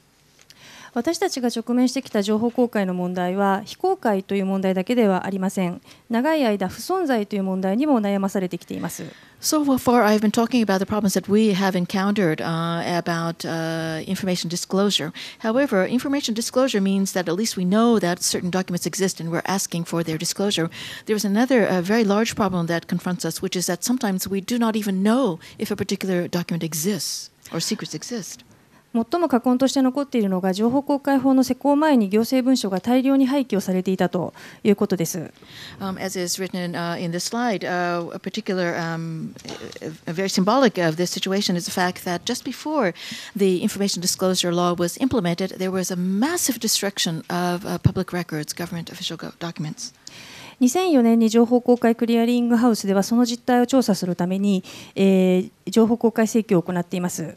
S1: 私たちが直面してきた情報公開の問題は非公開
S5: という問題だけではありません長い間不存在という問題にも悩まされてきています
S1: So far I've been talking about the problems that we have encountered uh, about uh, information disclosure however information disclosure means that at least we know that certain documents exist and we're asking for their disclosure there's another uh, very large problem that confronts us which is that sometimes we do not even know if a particular document exists or secrets exist 最
S5: も禍根として残っているのが情報公開法の施行前に行政文書が大量に廃棄をされていたということです。
S1: Um, as is written in,、uh, in the slide, uh, a particular, um, very symbolic of this situation is the fact that just before the information disclosure law was implemented, there was a massive destruction of uh, public records, government official documents.
S5: 2004年に情報公開クリアリングハウスではその実態を調査する
S1: ために、えー、情報公開請求を行っています。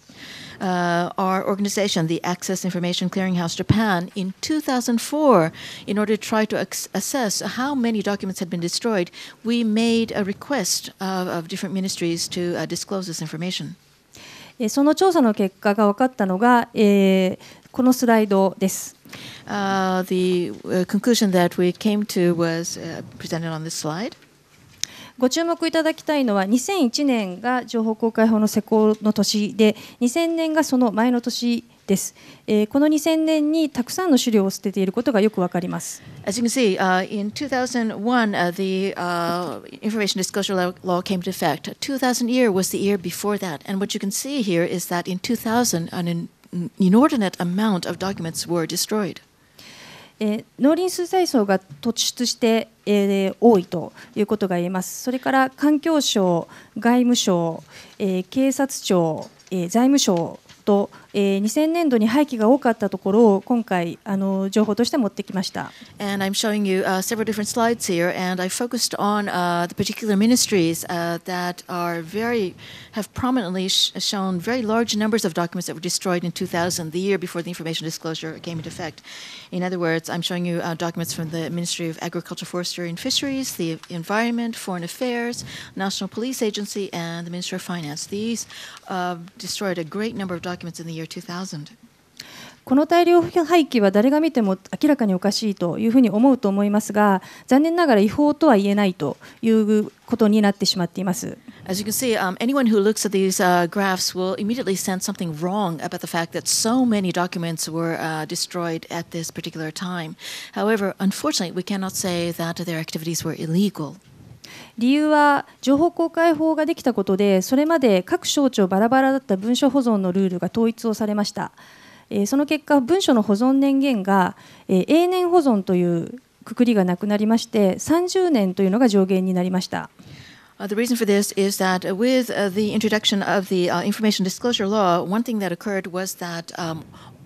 S1: Uh, our organization, the Access Information Clearinghouse Japan, in 2004, in order to try to assess how many documents had been destroyed, we made a request of, of different ministries to uh, disclose this information. その調査の結果が分かっ
S5: たのが、え
S1: ー、このスライドです。Uh, the uh, conclusion that we came to was uh, presented on this slide.
S5: ご注目いただきたいのは2001年が情報公開法の施行の年で2000年がその前の年です、えー、この2000年にたくさんの資料を捨てていることがよくわか
S1: ります。As you can see,、uh, in 2001、uh, the、uh, information disclosure law came to effect. 2000 year was the year before that, and what you can see here is that in 2000 and in inordinate amount of documents were destroyed. えー、農林水産省が
S5: 突出して、えー、多いということが言えます、それから環境省、外務省、えー、警察庁、えー、財務省と、えー、2000年度に廃棄が多かったところを今回あの情報として持ってきました。
S1: And I'm showing you、uh, several different slides here, and I focused on、uh, the particular ministries、uh, that are very have prominently shown very large numbers of documents that were destroyed in 2000, the year before the information disclosure came into effect. In other words, I'm showing you uh, documents from the Ministry of Agriculture, Forestry, and Fisheries, the Environment, Foreign Affairs, National Police Agency, and the Ministry of Finance. These uh, destroyed a great number of documents in the 2000.
S5: この大量廃棄は誰が見ても明らかにおかしいというふうに思うと思いますが残念ながら違法とは言えないということになってしまっています。
S1: As you can see,、um, anyone who looks at these、uh, graphs will immediately sense something wrong about the fact that so many documents were、uh, destroyed at this particular time. However, unfortunately, we cannot say that their activities were illegal. 理由は情報公開法がで
S5: きたことでそれまで各省庁バラバラだった文書保存のルールが統一をされました、えー、その結果文書の保存年限が、えー、永年保存というくくりがなくなりまして30年というのが上限になりました。
S1: Uh, the reason for this is that with uh, the introduction of the uh, information disclosure law, one thing that occurred was that um,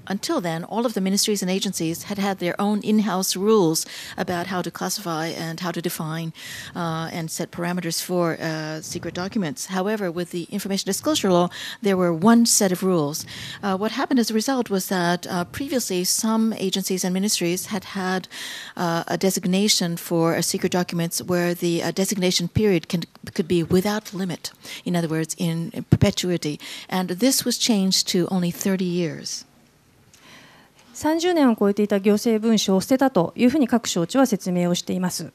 S1: Until then, all of the ministries and agencies had had their own in house rules about how to classify and how to define uh, and set parameters for uh, secret documents. However, with the information disclosure law, there were one set of rules. Uh, what happened as a result was that uh, previously some agencies and ministries had had uh, a designation for uh, secret documents where the designation period can, could be without limit, in other words, in perpetuity. And this was changed to only 30 years.
S5: 30年を超えていた行政文書を捨てたというふうに各省庁は説
S1: 明をしています。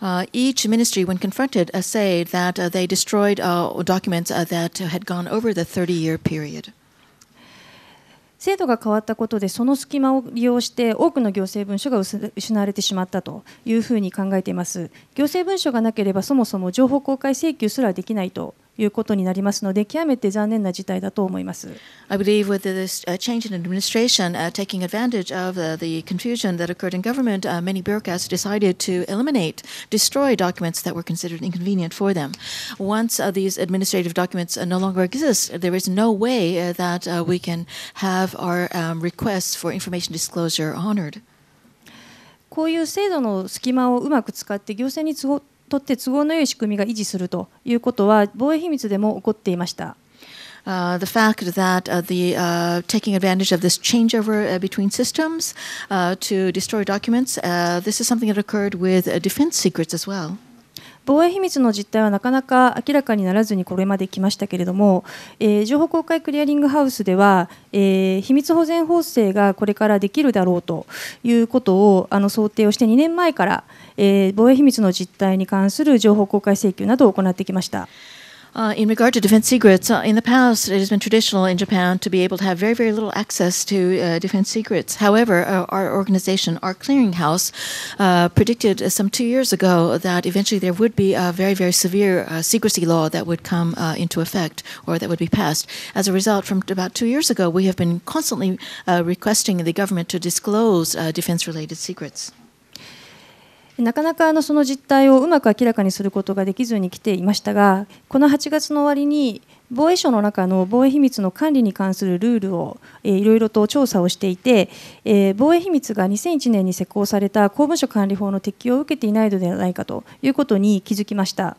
S1: Uh, each ministry, when confronted, uh, s a that uh, they destroyed uh, documents uh, that had gone over the 30 year period.
S5: 制度が変わったことでその隙間を利用して多くの行政文書が失われてしまったというふうに考えています行政文書がなければそもそも情報公開請求すらできない
S1: ということになりますので、極めて残念な事態だと思います。I believe with this change in administration uh, taking advantage of uh, the confusion that occurred in government, uh, many bureaucrats decided to eliminate, destroy documents that were considered inconvenient for them. Once uh, these administrative documents uh, no longer exist, there is no way uh, that uh, we can have our um, requests for information disclosure honored. こういう制度の
S5: 隙間をうまく使って行政に都合とって都合の良い仕組みが維持するということは防
S1: 衛秘密でも起こっていました。Uh, the fact that uh, the uh, taking advantage of this changeover uh, between systems uh, to destroy documents, uh, this is something that occurred with defense secrets as well. 防衛秘密の実態はなかなか明らかになら
S5: ずにこれまで来ましたけれども、えー、情報公開クリアリングハウスでは、えー、秘密保全法制がこれからできるだろうということをあの想定をして2年前から、えー、防衛秘密の実態に関する情報公開請求などを行ってきました。
S1: Uh, in regard to defense secrets, uh, in the past it has been traditional in Japan to be able to have very, very little access to uh, defense secrets. However, uh, our organization, our clearinghouse, uh, predicted some two years ago that eventually there would be a very, very severe uh, secrecy law that would come into effect or that would be passed. As a result, from about two years ago, we have been constantly requesting the government to disclose defense related secrets.
S5: なかなかあのその実態をうまく明らかにすることができずに来ていましたがこの8月の終わりに防衛省の中の防衛秘密の管理に関するルールをいろいろと調査をしていて、防衛秘密が2001年に施行された公文書管理法の
S1: 適用を受けていないのではないかということに気づきました。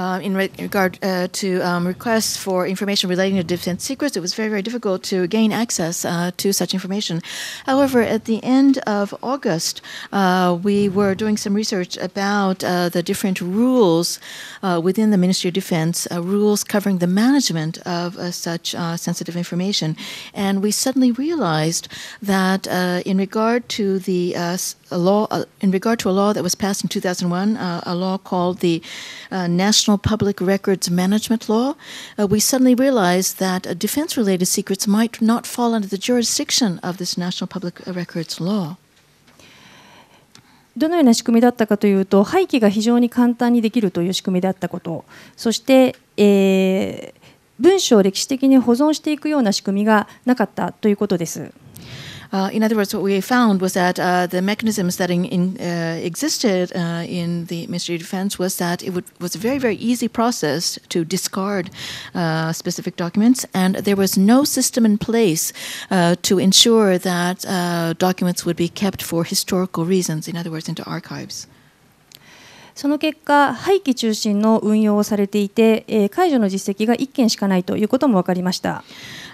S1: Uh, in re- regard uh, to um, requests for information relating to defense secrets, it was very, very difficult to gain access uh, to such information. However, at the end of August, uh, we were doing some research about uh, the different rules uh, within the Ministry of Defense, rules covering the management of such sensitive information. And we suddenly realized that in regard to the a law uh, in regard to a law that was passed in 2001, uh, a law called the uh, National Public Records Management Law. we suddenly realized that defense-related secrets might not fall under the jurisdiction of this National Public Records Law. ど
S5: のような仕組みだったかというと廃棄が非常に簡単にできるという仕組みだったことそして、えー、文書を歴史的に保存していくような仕組みがなかったとい
S1: うことです。Uh, in other words, what we found was that uh, the mechanisms that in, in, uh, existed uh, in the Ministry of Defense was that it would, was a very, very easy process to discard uh, specific documents, and there was no system in place to ensure that documents would be kept for historical reasons, in other words, into archives.
S5: その結果、廃棄中心の運用をされていて、
S1: えー、解除の実績が1件しかないということも分かりました。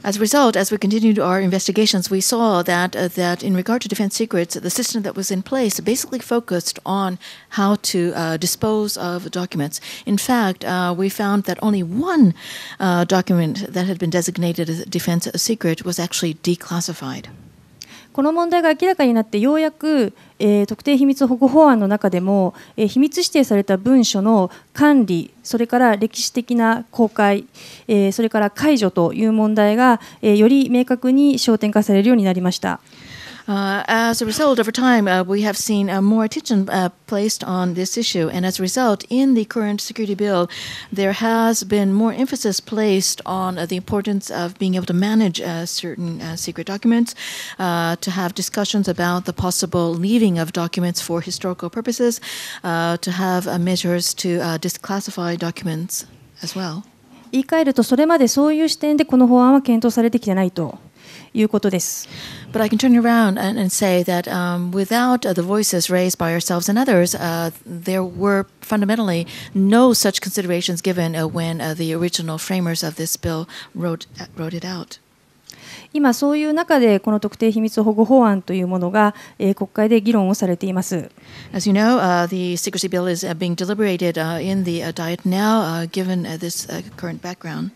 S1: As a result, as we continued our investigations, we saw that uh, that in regard to defense secrets, the system that was in place basically focused on how to uh, dispose of documents. In fact, uh, we found that only one document that had been designated as a defense secret was actually declassified.
S5: この問題が明らかになってようやく、えー、特定秘密保護法案の中でも、えー、秘密指定された文書の管理それから歴史的な公開、えー、それから解除という問題が、えより明確に焦
S1: 点化されるようになりました。Uh, as a result, over time, uh, we have seen uh, more attention placed on this issue. And as a result, in the current security bill, there has been more emphasis placed on the importance of being able to manage certain secret documents, to have discussions about the possible leaving of documents for historical purposes, to have measures to disclassify documents as well.
S5: 言い換えると、それまでそういう視点でこの法案は検討されてきてないと。いうこ
S1: とです。But I can turn around and, and say that um, without the voices raised by ourselves and others, uh, there were fundamentally no such considerations given uh, when uh, the original framers of this bill wrote, wrote it out. 今、そういう
S5: 中でこの特定秘密保護法案というものが、えー、国会で議論をされています。
S1: As you know,、uh, the secrecy bill is being deliberated、uh, in the、uh, Diet now,、uh, given、uh, this、uh, current background.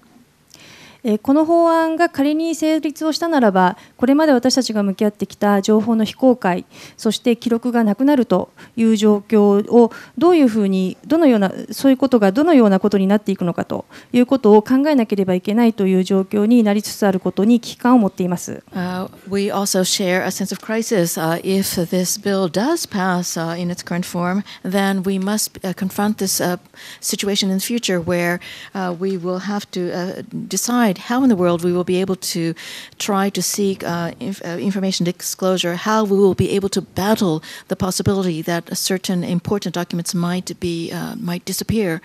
S5: この法案が仮に成立をしたならば、これまで私たちが向き合ってきた情報の非公開、そして記録がなくなるという状況を、どういうふうに、どのような、そういうことがどのようなことになっていくのかということを考えなければいけないという状況になりつつあることに危機感を持っています。
S1: Uh, we also share a sense of crisis.、Uh, if this bill does pass、uh, in its current form, then we must、uh, confront this、uh, situation in the future where、uh, we will have to、uh, decide. decide how in the world we will be able to try to seek uh, inf information disclosure, how we will be able to battle the possibility that a certain important documents might be might disappear.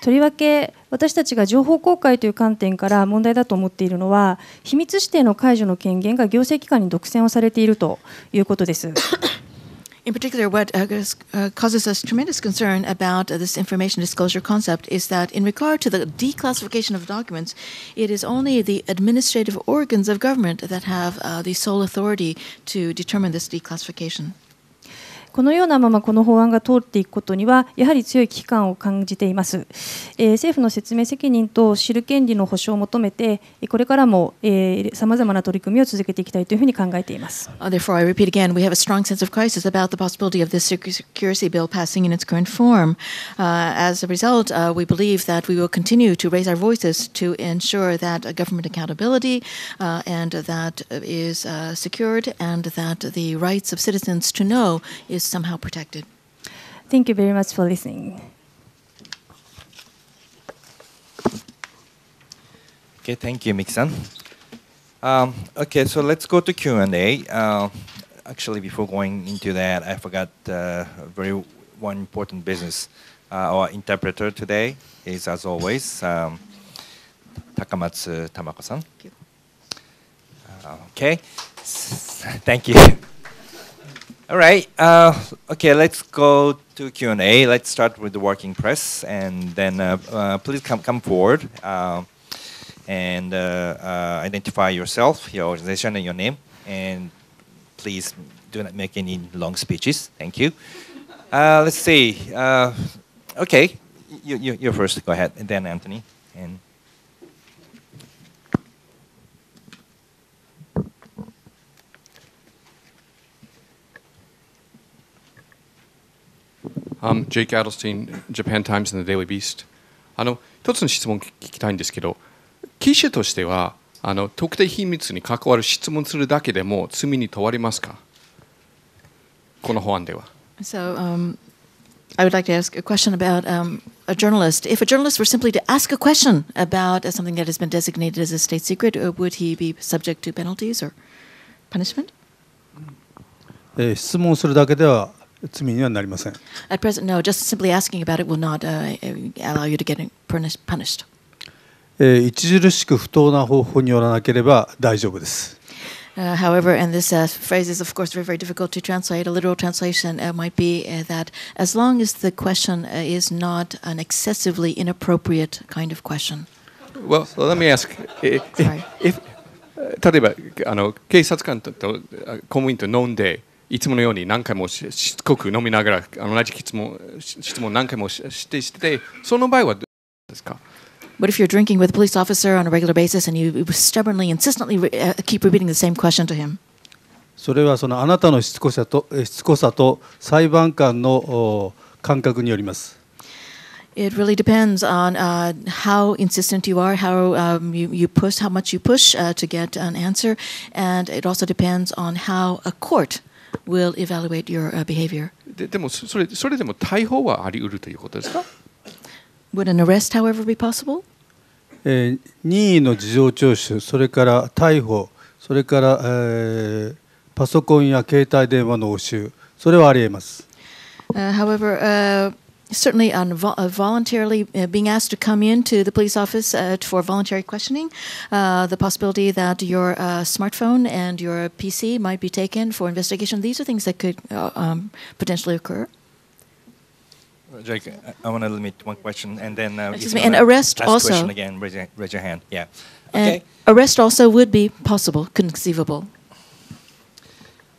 S1: とりわけ私たちが情報公開という観点から
S5: 問題だと思っているのは秘密指定の解除の権限が行政機関に独占をされているということです。
S1: In particular, what uh, uh, causes us tremendous concern about uh, this information disclosure concept is that, in regard to the declassification of documents, it is only the administrative organs of government that have uh, the sole authority to determine this declassification. このようなままこの法案が通っていくことには、やはり
S5: 強い危機感を感じています。えー、政府の説明責任と知る権利の保障を求め
S1: て、これからもさまざまな取り組みを続けていきたいというふうに考えています。Therefore, I repeat again, we have a strong sense of crisis about the possibility of this security bill passing in its current form. Uh, as a result, uh, we believe that we will continue to raise our voices to ensure that government accountability uh, and that is secured and that the rights of citizens to know is is somehow protected. Thank you very much for listening.
S2: Okay, thank you, miki Um, okay, so let's go to Q&A. Uh, actually, before going into that, I forgot uh, very one important business. Uh, our interpreter today is, as always, um, Takamatsu Tamako-san. Thank you. Uh, okay, thank you. All right. Uh, okay, let's go to Q and A. Let's start with the working press, and then uh, uh, please come come forward uh, and uh, uh, identify yourself, your organization, and your name. And please do not make any long speeches. Thank you. let's see. okay, you, you are first. Go ahead, and then Anthony. And
S6: Um, Jake Adelstein, Japan Times and the Daily Beast。あの一つの質問聞きたいんですけど、記
S3: 者としてはあの特定秘密に関わる質問するだけでも罪に問われますか
S2: この法案では。
S1: So, um, I would like to ask a question about um, a journalist. If a journalist were simply to ask a question about something that has been designated as a state secret, would he be subject to penalties or punishment?
S4: 質問するだけでは罪にはなりません。
S1: At present, no, just simply asking about it will not、uh, allow you to get punished.
S4: 著しく不当な方法によらなければ大丈夫です。
S1: Uh, however, and this uh, phrase is, of course, very, very difficult to translate. A literal translation uh, might be uh, that as long as the question uh, is not an excessively inappropriate kind of question.
S6: Well, let me ask.
S3: If, if, 例えばあの警察官と公務員と飲んで。いつものように何回もしつこく飲みながら同じ質問質問何回もししてしてその場合はどうですか
S1: But if you're drinking with a police officer on a regular basis and you stubbornly, insistently keep repeating the same question to him?
S4: それはそのあなたのしつこさとしつこさと裁判官の感覚によります。
S1: It really depends on uh, how insistent you are, how um, you, you push, how much you push uh, to get an answer, and it also depends on how a court will evaluate your behavior.
S3: ででもそれそれでも逮捕はあり得るという
S4: ことですか
S1: Would an arrest, however, be possible?
S4: えー、任意の事情聴取、それから逮捕、それから、えー、パソコンや携帯電話の押収、それはあり得ます。
S1: Uh, however, uh, certainly on um, vo uh, voluntarily uh, being asked to come into the police office uh, for voluntary questioning, uh, the possibility that your uh, smartphone and your PC might be taken for investigation. These are things that could uh, um, potentially occur.
S2: Jake, I want to limit one question, and then uh, excuse me, and arrest also. Question again, raise your, raise your hand. Yeah.
S1: Okay. arrest also would be possible, conceivable.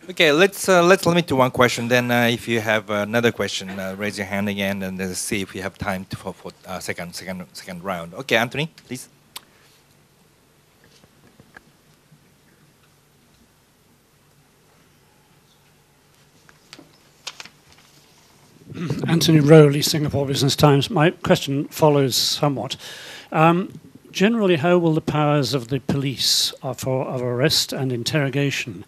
S2: Okay, let's uh, let's limit to one question. Then, uh, if you have another question, uh, raise your hand again, and then see if we have time for for uh, second second second round. Okay, Anthony, please.
S3: Anthony Rowley, Singapore Business Times. My question follows somewhat. Um, generally, how will the powers of the police for, of arrest and interrogation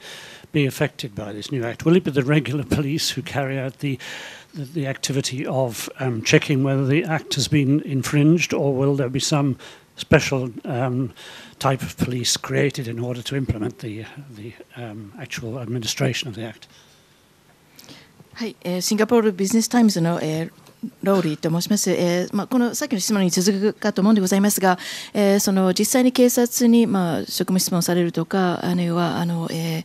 S3: be affected by this new act? Will it be the regular police who carry out the the, the activity of um, checking whether the act has been infringed, or will there be some special um, type of police created in order to implement the the um, actual administration of the act?
S1: Uh, Singapore Business Times' はい、えー、シンガポールビジネスタイムズの、えー、ローリーと申します、えーまあ、このさっきの質問に続くかと思うんでございますが、えー、その実際に警察に、まあ、職務質問されるとかあるいはあの、えー uh,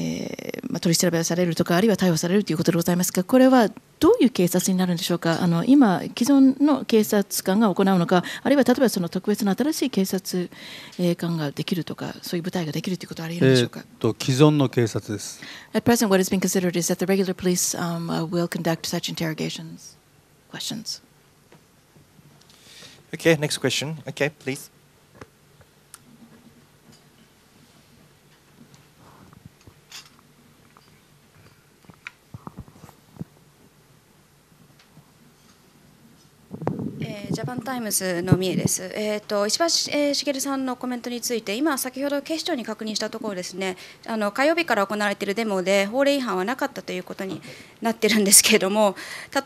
S1: えー、まあ、取り調べされるとかあるいは逮捕されるということでございますがこれはどういう警察になるんでしょうかあの今、既存の警察官が行うのかあるいは例えばその特別の新しい警察官ができるとかそういう部隊ができるということはありえるんでしょうか、
S4: と既存の警察です。
S1: At present, what h s been g considered is that the regular police、um, will conduct such interrogations. Questions?
S2: Okay, next question. Okay, please.
S5: えジャパンタイムズの三重です、えーと、石橋、茂さんのコメントについて今、先ほど警視庁に確認したところですねあの火曜日から行われているデモで法令違反はなかったということになってるんですけれども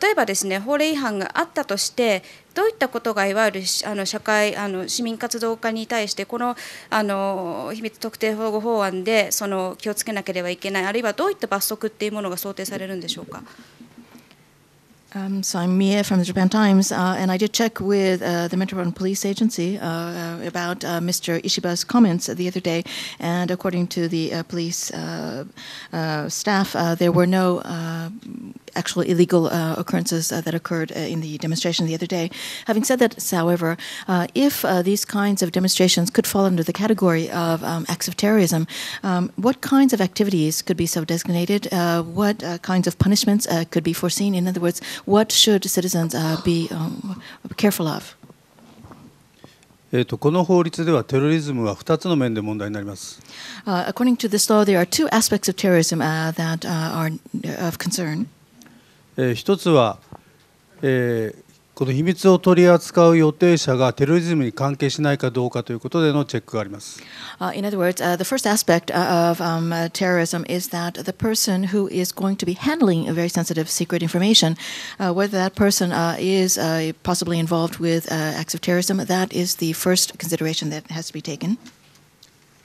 S5: 例えばですね法令違反があったとしてどういったことがいわゆるあの社会あの市民活動家に対してこのあの秘密特定保護法案でその気をつけなければいけないあるいはどういった罰則っていうものが想定されるんでしょうか。
S1: Um, so I'm Mia from the Japan Times, uh, and I did check with uh, the Metropolitan Police Agency uh, uh about uh, Mr. Ishiba's comments the other day, and according to the uh, police staff, there were no actual illegal uh, occurrences uh, that occurred uh, in the demonstration the other day. Having said that, however, uh, if uh, these kinds of demonstrations could fall under the category of um, acts of terrorism, um, what kinds of activities could be so designated? Uh, what kinds of punishments could be foreseen? In other words, what should citizens be um, careful of?
S4: えー、とこの法律ではテロリズムは2つの面で問題になります。
S1: Uh, according to this law, there are two aspects of terrorism、uh, that are of concern.
S4: えー、一つは、えー、この秘密を取り扱う予定者がテロリズムに関係しないかどうかということでのチェックがあります。
S1: Uh, in other words,、uh, the first aspect of、um, uh, terrorism is that the person who is going to be handling very sensitive secret information,、uh, whether that person、uh, is、uh, possibly involved with、uh, acts of terrorism, that is the first consideration that has to be taken.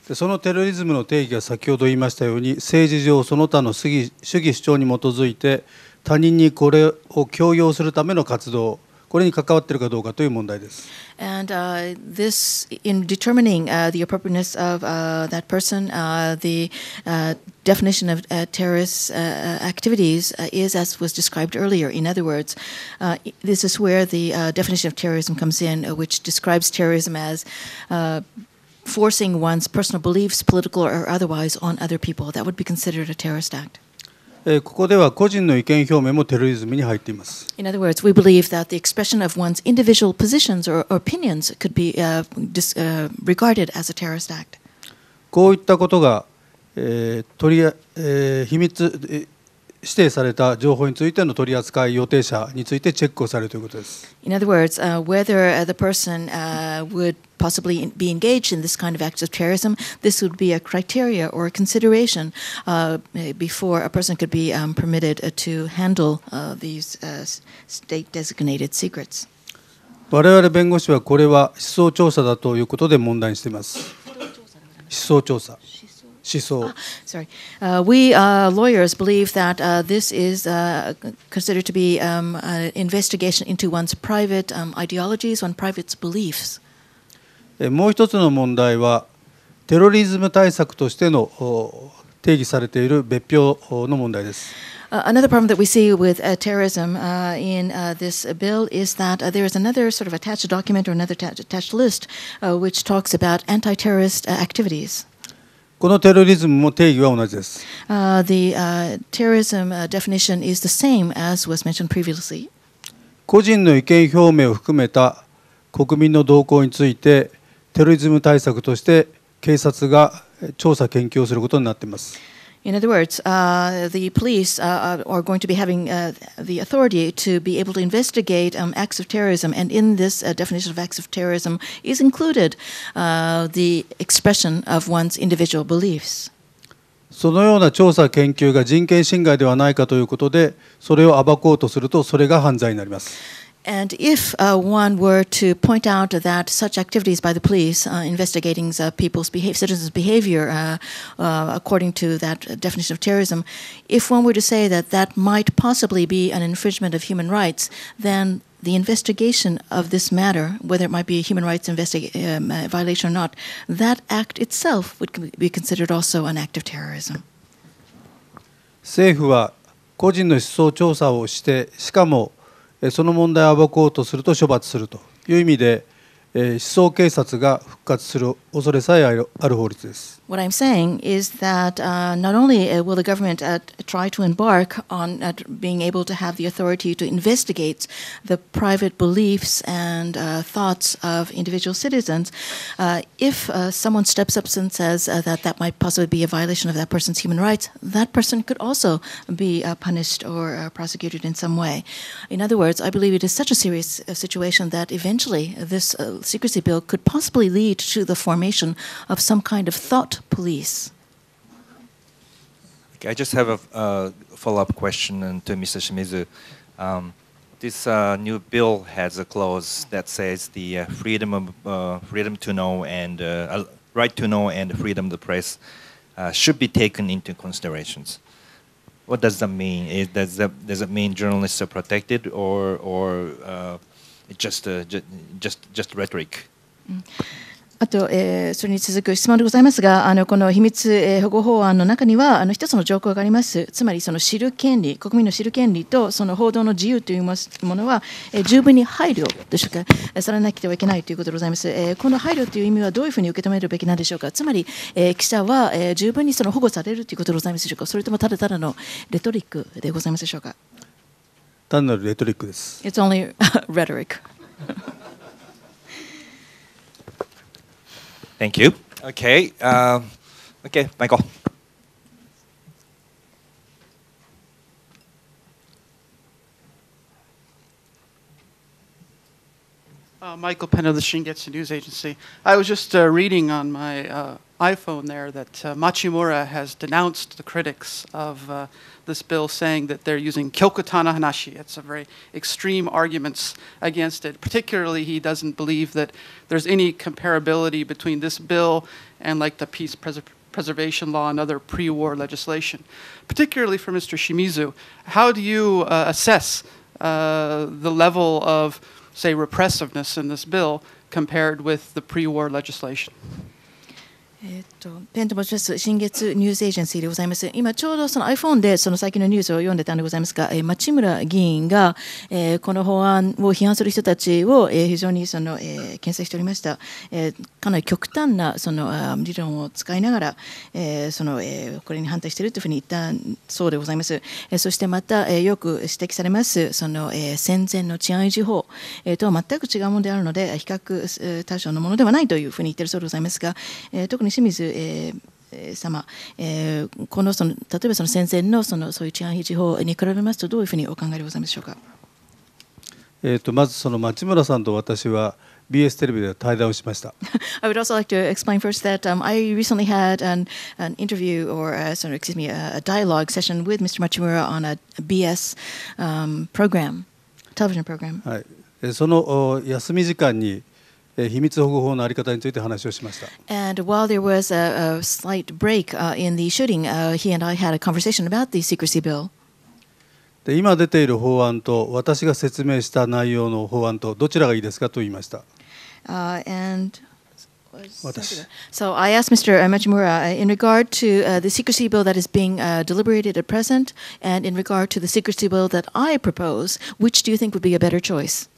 S4: でそのテロリズムの定義が先ほど言いましたように政治上その他の主義主義主張に基づいて、他人にこれを強要するための活動これに関わっているかどうかという問題です。
S1: And uh, this, in determining uh, the appropriateness of uh, that person, uh, the uh, definition of uh, terrorist uh, activities uh, is as was described earlier. In other words, uh, this is where the uh, definition of terrorism comes in, uh, which describes terrorism as. Uh, Forcing one's personal beliefs, political or otherwise, on other people. That would be considered a terrorist act.
S4: ここでは個人の意見表明もテロリズムに入っています。
S1: In other words, we believe that the expression of one's individual positions or opinions could be、uh, dis, uh, regarded as a terrorist act.
S4: こういったことが、えー取りえー、秘密、指定された情報についての取り扱い予定者についてチェックをされるというこ
S3: とです。
S1: In other words,、uh, whether the person、uh, would possibly be engaged in this kind of acts of terrorism, this would be a criteria or a consideration uh, before a person could be um, permitted to handle uh, these uh, state designated secrets.
S4: 我々弁護士はこれは思想調査だということで問題にしています。思想調査。思想。
S1: Sorry, ah, uh, we uh, lawyers believe that uh, this is considered to be um, an investigation into one's private um, ideologies, one's private beliefs. another problem that we see with uh, terrorism uh, in this bill is that there is another sort of attached document or another attached list which talks about anti terrorist activities.
S4: このテロリズムも定義は同じです。
S1: Uh, the uh, terrorism definition is the same as was mentioned previously. 個人
S4: の意見表明を含めた国民の動向についてテロリズム対策として警察が調査研究をすることになっています。
S1: In other words, uh, the police uh, uh, are going to be having uh, the authority to be able to investigate um, acts of terrorism, and in this uh, definition of acts of terrorism is included uh, the expression of one's individual beliefs.
S4: そのような調査研究が人権侵害ではないかということで、それを暴こうとすると、それが犯罪になります。
S1: and if uh, one were to point out that such activities by the police uh, investigating uh, people's behavior, citizens' behavior, uh, uh, according to that definition of terrorism, if one were to say that that might possibly be an infringement of human rights, then the investigation of this matter, whether it might be a human rights um, uh, violation or not, that act itself would be considered also an act of terrorism.
S4: 政府は個人の思想調査をして、しかもその問題を暴こうとすると処罰するという意味で思想警察が復活する恐れさえある法律です。
S1: What I'm saying is that uh, not only uh, will the government uh, try to embark on uh, being able to have the authority to investigate the private beliefs and uh, thoughts of individual citizens, uh, if someone steps up and says that that might possibly be a violation of that person's human rights, that person could also be punished or prosecuted in some way. In other words, I believe it is such a serious situation that eventually this secrecy bill could possibly lead to the formation of some kind of thought about police.
S2: I just have a uh, follow-up question uh, to Mr. Shimizu. Um, this uh, new bill has a clause that says the uh, freedom of uh, freedom to know and uh, right to know and freedom of the press should be taken into considerations. What does that mean? Is, does that does it mean journalists are protected or or just just just rhetoric? Mm.
S1: あと、えー、それに続く質問でございますが、あのこの秘密、えー、保護法案の中には、あの一つの条項があります、つまりその知る権利、国民の知る権利とその報道の自由というものは、えー、十分に配慮でしかされなくてはいけないということでございます、えー、この配慮という意味はどういうふうに受け止めるべきなんでしょうか、つまり、えー、記者は、えー、十分にその保護されるということでございますでしょうか、それともただただのレトリックでございますでしょうか。
S4: 単なるレトリックです。
S1: It's only rhetoric
S2: Thank you. Okay. Um, okay, Michael.
S3: Uh, Michael Penn of the Shingetsu News Agency. I was just uh, reading on my uh, iPhone there that uh, Machimura has denounced the critics of uh, this bill, saying that they're using kyokutana hanashi. It's a very extreme arguments against it. Particularly, he doesn't believe that there's any comparability between this bill and like the peace preservation law and other pre-war legislation. Particularly for Mr. Shimizu, how do you uh, assess the level of say, repressiveness in this bill compared with the pre war legislation.
S1: えっとペントボスです。新月ニュースエージェンシーでございます。今ちょうどその iPhone でその最近のニュースを読んでたんでございますが、えー、町村議員が、えー、この法案を批判する人たちを、えー、非常にその、えー、検査しておりました。えー、かなり極端なそのあ理論を使いながら、えー、その、えー、これに反対しているというふうに言ったそうでございます。えー、そしてまた、えー、よく指摘されますその、えー、戦前の治安維持法、えー、とは全く違うものであるので比較対象のものではないというふうに言っているそうでございますが、えー、特に清水、えー様、えー、このその例えばその戦前のそのそういう治安維持法に比べますとどういうふうにお考えでございますしょうか、
S4: えーと、まずその町村さんと私は BS テレビで対談をしました。
S1: I would also like to explain first that、um, I recently had an, an interview or、uh, s excuse me, a, a dialogue session with Mr. Machimura on a BS、um, program, television program.
S4: はい、その休み時間に、秘密保護法のあり方について話をしました。
S1: And while there was a, a slight break、uh, in the shooting,、uh, he and I had a conversation about the secrecy bill.
S4: で今出ている法案と私が説明した内容の法案とどちらがいいですかと言いました。
S1: Uh, and 私 so I asked Mr. Machimura in regard to、uh, the secrecy bill that is being、uh, deliberated at present and in regard to the secrecy bill that I propose, which do you think would be a better choice?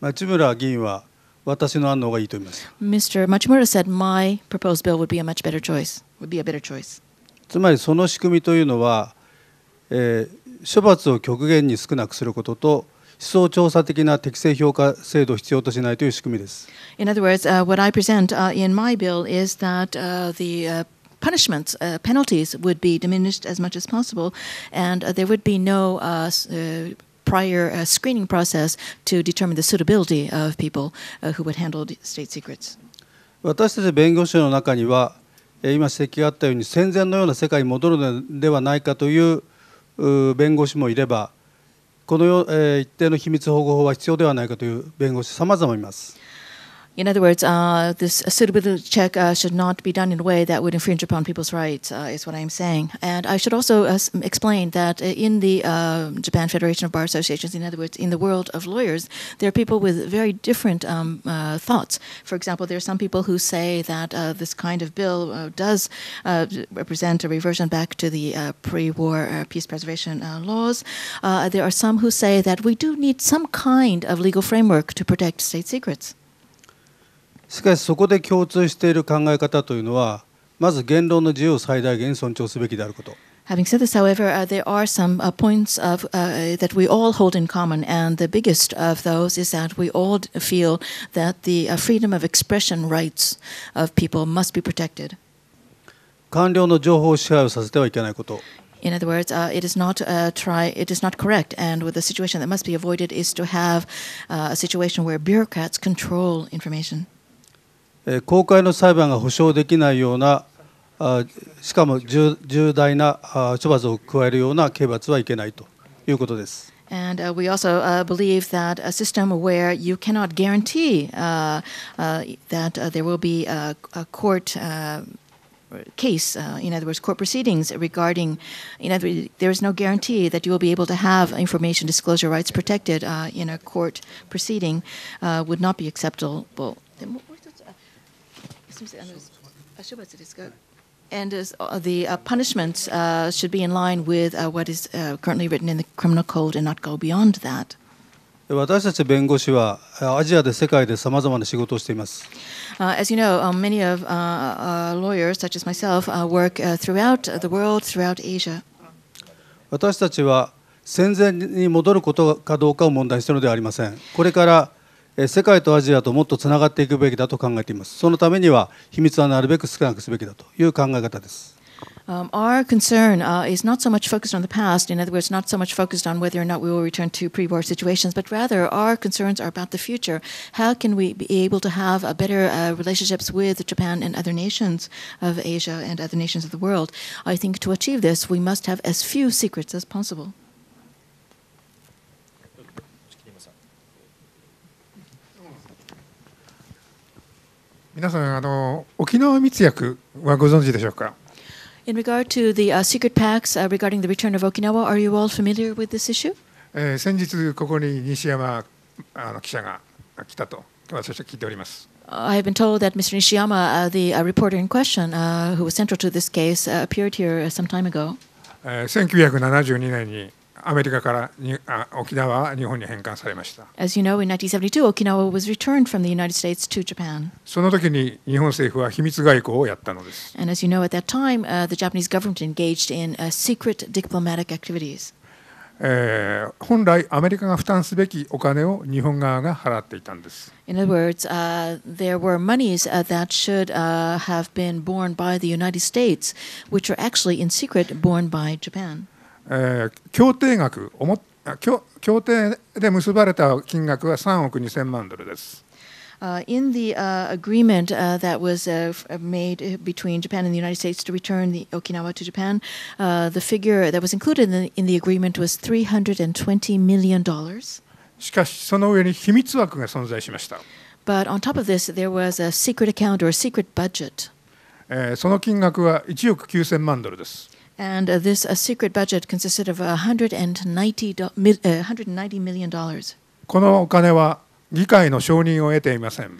S4: 町村議員は私の案の方がいいと思います。
S1: Mr. Machimura said my proposed bill would be a much better choice, would be a better choice.
S4: つまりその仕組みというのは、えー、処罰を極限に少なくすることと、思想調査的な適正評価制度を必要としないという仕組みです。
S1: In other words,、uh, what I present、uh, in my bill is that、uh, the、uh, punishments, uh, penalties would be diminished as much as possible, and uh, there would be no uh, uh, prior uh, screening process to determine the suitability of people uh, who would handle state secrets.
S4: 私たち弁護士の中には今指摘があったように戦前のような世界に戻るのではないかという弁護士もいればこのよ、えー、一定の秘密保護法は必要ではないかという弁護士さまざまいます。
S1: In other words, uh, this suitability check uh, should not be done in a way that would infringe upon people's rights, uh, is what I'm saying. And I should also uh, explain that uh, in the uh, Japan Federation of Bar Associations, in other words, in the world of lawyers, there are people with very different um, thoughts. For example, there are some people who say that this kind of bill does represent a reversion back to the pre war peace preservation laws. there are some who say that we do need some kind of legal framework to protect state secrets.
S4: しかしそこで共通している考え方というのはまず言論の自由を最大限尊重すべきであること。
S1: Having said this, however, uh, there are some uh, points of, uh, that we all hold in common, and the biggest of those is that we all feel that the uh, freedom of expression rights of people must be protected.
S4: 官僚の情報を支配をさせてはいけないこと。
S1: In other words, uh, it, is not, uh, try, it is not correct, and with the situation that must be avoided is to have uh, a situation where bureaucrats control information.
S4: 公開の裁判が保障できないようなしかも重大な処罰を加えるような刑罰はいけないということです。
S1: And uh, we also uh, believe that a system where you cannot guarantee uh, uh, that uh, there will be a, a court. Uh, Case, uh, in other words, court proceedings regarding, in other words, there is no guarantee that you will be able to have information disclosure rights protected uh, in a court proceeding, uh, would not be acceptable. すみません、あの処罰ですが。はい And as, uh, the uh, punishment uh, should be in line with what is currently written in the criminal code and not go beyond that.
S4: 私たち弁護士はアジアで世界でさまざまな仕事をしています。
S1: Uh, as you know, uh, many of uh, uh, lawyers, such as myself, uh, work uh, throughout the world, throughout Asia.
S4: 私たちは戦前に戻ることかどうかを問題にしているのではありません。これから世界とアジアともっとつながっていくべきだと考えています。そのためには秘密はなるべく少なくすべきだという考え方です。
S1: Um, our concern uh, is not so much focused on the past, in other words, not so much focused on whether or not we will return to pre war situations, but rather our concerns are about the future. How can we be able to have better uh, relationships with Japan and other nations of Asia and other nations of the world? I think to achieve this, we must have as few secrets as possible. 皆さんあの沖
S3: 縄密約はご存知でしょうか
S1: In regard to the、uh, secret pacts uh, regarding the return of Okinawa, are you all familiar with this issue?
S3: えー、先日ここに西山あの記者が来たと私は聞いております。
S1: I have been told that Mr. Nishiyama, uh, the uh, reporter in question, uh, who was central to this case, uh, appeared here some time ago.
S3: 1972年にアメリカからにあ沖縄は日本に返還されました。
S1: As you know, in 1972, Okinawa was returned from the United States to Japan.
S3: その時に日本政府は秘密外交をやったのです。
S1: And as you know, at that time,、uh, the Japanese government engaged in、uh, secret diplomatic activities.
S3: えー、本来アメリカが負担すべきお金を日本側が払っていたんです。
S1: In other words,、uh, there were monies、uh, that should、uh, have been borne by the United States, which were actually in secret borne by Japan.
S3: えー、協定額おも協協定で結ばれた金額は3億2000万ドルです。
S1: Uh, in the uh, agreement uh, that was made between Japan and the United States to return Okinawa to Japan, the figure that was included in the, in the agreement was $320 million.
S3: しかし、その上に秘密枠が存在しました。
S1: But on top of this, there was a secret account or a secret budget.
S3: その金額は1億9000万ドルです。
S1: And uh, this uh, secret budget consisted of 190, do, $190 uh, million.
S3: このお金は議会の承認を得ていません。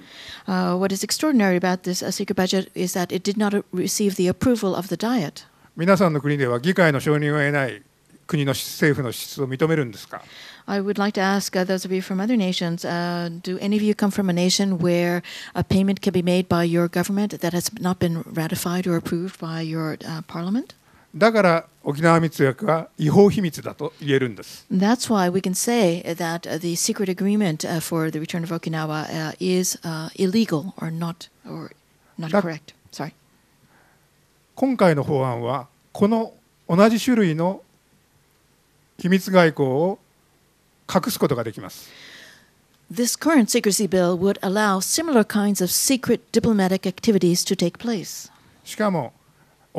S1: Uh, what is extraordinary about this uh, secret budget is that it did not receive the approval of the diet.
S3: 皆さんの国では議会の承認を得ない国の政府の支出を認めるんですか
S1: I would like to ask uh, those of you from other nations uh, do any of you come from a nation where a payment can be made by your government that has not been ratified or approved by your uh, parliament?
S3: だから沖縄密約は違法秘密だと言えるんです。
S1: That's why we can say that the secret agreement for the return of Okinawa is illegal or not, or not correct. Sorry.
S3: 今回の法案はこの同じ種類の秘密外交を隠すことができます。
S1: This current secrecy bill would allow similar kinds of secret diplomatic activities to take place. しかも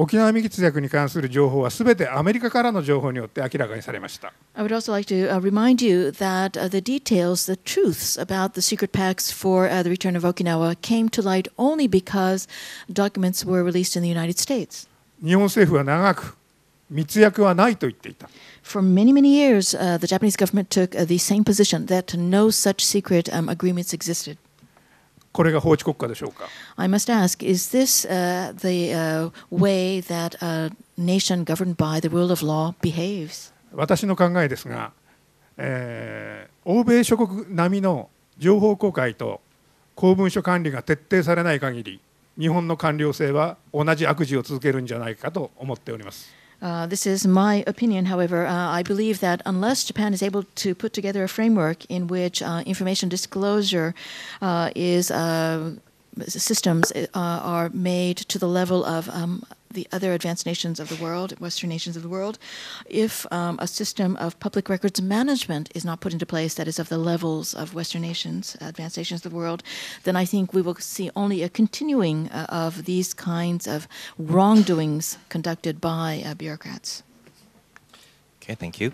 S3: 沖縄未決約に関する情報はすべてアメリカからの情報によって明らかにされました。
S1: I would also like to remind you that the details, the truths about the secret pacts for the return of Okinawa came to light only because documents were released in the United States.
S3: 日本政府は長く密約はないと言ってい
S1: た。For many, many years, uh, the Japanese government took uh, the same position that no such secret um, agreements existed.
S3: これが法治国家でしょうか
S1: I must ask, is this、uh, the、uh, way that a nation governed by the rule of law behaves?
S3: 私の考えですが、えー、欧米諸国並みの情報公開と公文書管理が徹底されない限り、日本の官僚制は同じ悪事を続けるんじゃないかと思っております。
S1: Uh, this is my opinion, however. Uh, I believe that unless Japan is able to put together a framework in which uh, information disclosure uh, is uh, systems are made to the level of um, the other advanced nations of the world, Western nations of the world, if um, a system of public records management is not put into place that is of the levels of Western nations, advanced nations of the world, then I think we will see only a continuing uh, of these kinds of wrongdoings conducted by uh, bureaucrats.
S2: Okay, thank you.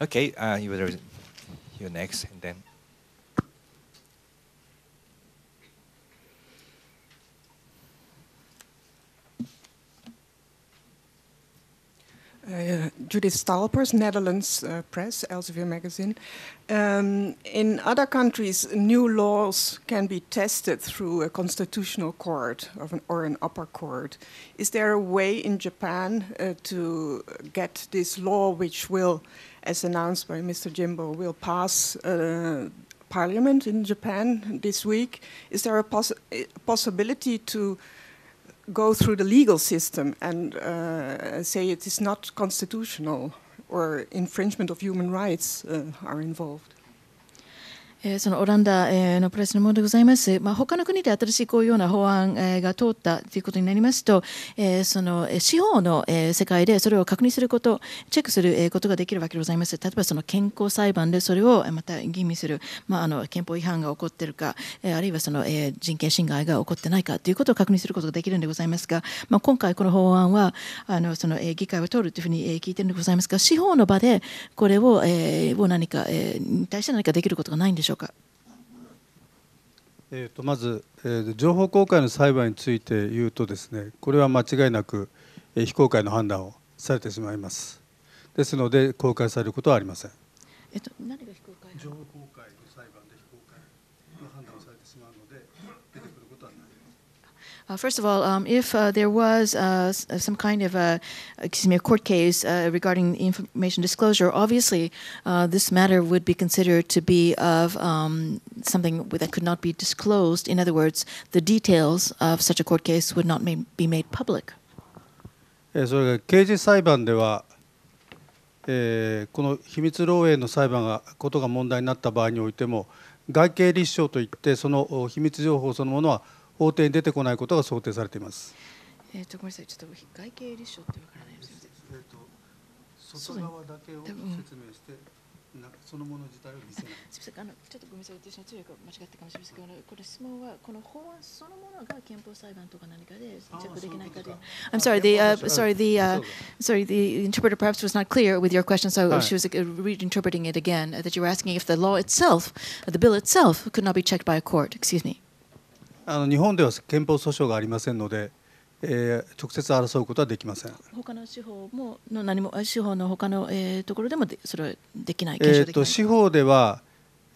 S2: Okay, uh, you are next, and then.
S5: uh, Judith Stalpers, Netherlands uh, Press, Elsevier magazine. Um, in other countries, new laws can be tested through a constitutional court an, or an upper court. Is there a way in Japan uh, to get this law, which will, as announced by Mr. Jimbo, will pass? Parliament in Japan this week. Is there a, poss a possibility to go through the legal system and uh, say it is not constitutional or infringement of human rights uh, are involved?
S1: えそのオランダ、えのプレスのものでございます、まあ、他の国で新しいこういうような法案、えが通ったということになりますと、えその司法の、え世界でそれを確認すること、チェックする、えことができるわけでございます、例えばその健康裁判でそれをまた吟味する、まあ、あの憲法違反が起こっているか、えあるいはその、え人権侵害が起こってないかということを確認することができるんでございますが、まあ、今回、この法案はあのその、え議会を通るというふうに、え聞いているんでございますが、司法の場でこれを、えー、何か、えに対して何かできることがないんでしょうか。か。
S4: えー、とまず、えー、情報公開の裁判について言うとですねこれは間違いなく、えー、非公開の判断をされてしまいますですので公開されることはありません、
S1: えっと、と何が非公開 u first of all, um, if uh, there was uh, some kind of a, excuse me, a court case uh, regarding information disclosure, obviously uh, this matter would be considered to be of um, something that could not be disclosed. In other words, the details of such a court case would not be made public.
S4: それが刑事裁判では、えこの秘密漏洩の裁判がことが問題になった場合においても外形立証といってその秘密情報そのものは i am
S1: sorry, the、uh, sorry the、uh, sorry the interpreter perhaps was not clear with your question, so、はい、she was uh, reinterpreting it again uh, that you were asking if the law itself, the bill itself, could not be checked by a court. Excuse me.
S4: あの日本では憲法訴訟がありませんので、えー、直接争うことはできません。
S1: 他の司法もの何も司法の他の、えー、ところでもそれはできない。ないえっ、と
S4: 司法では、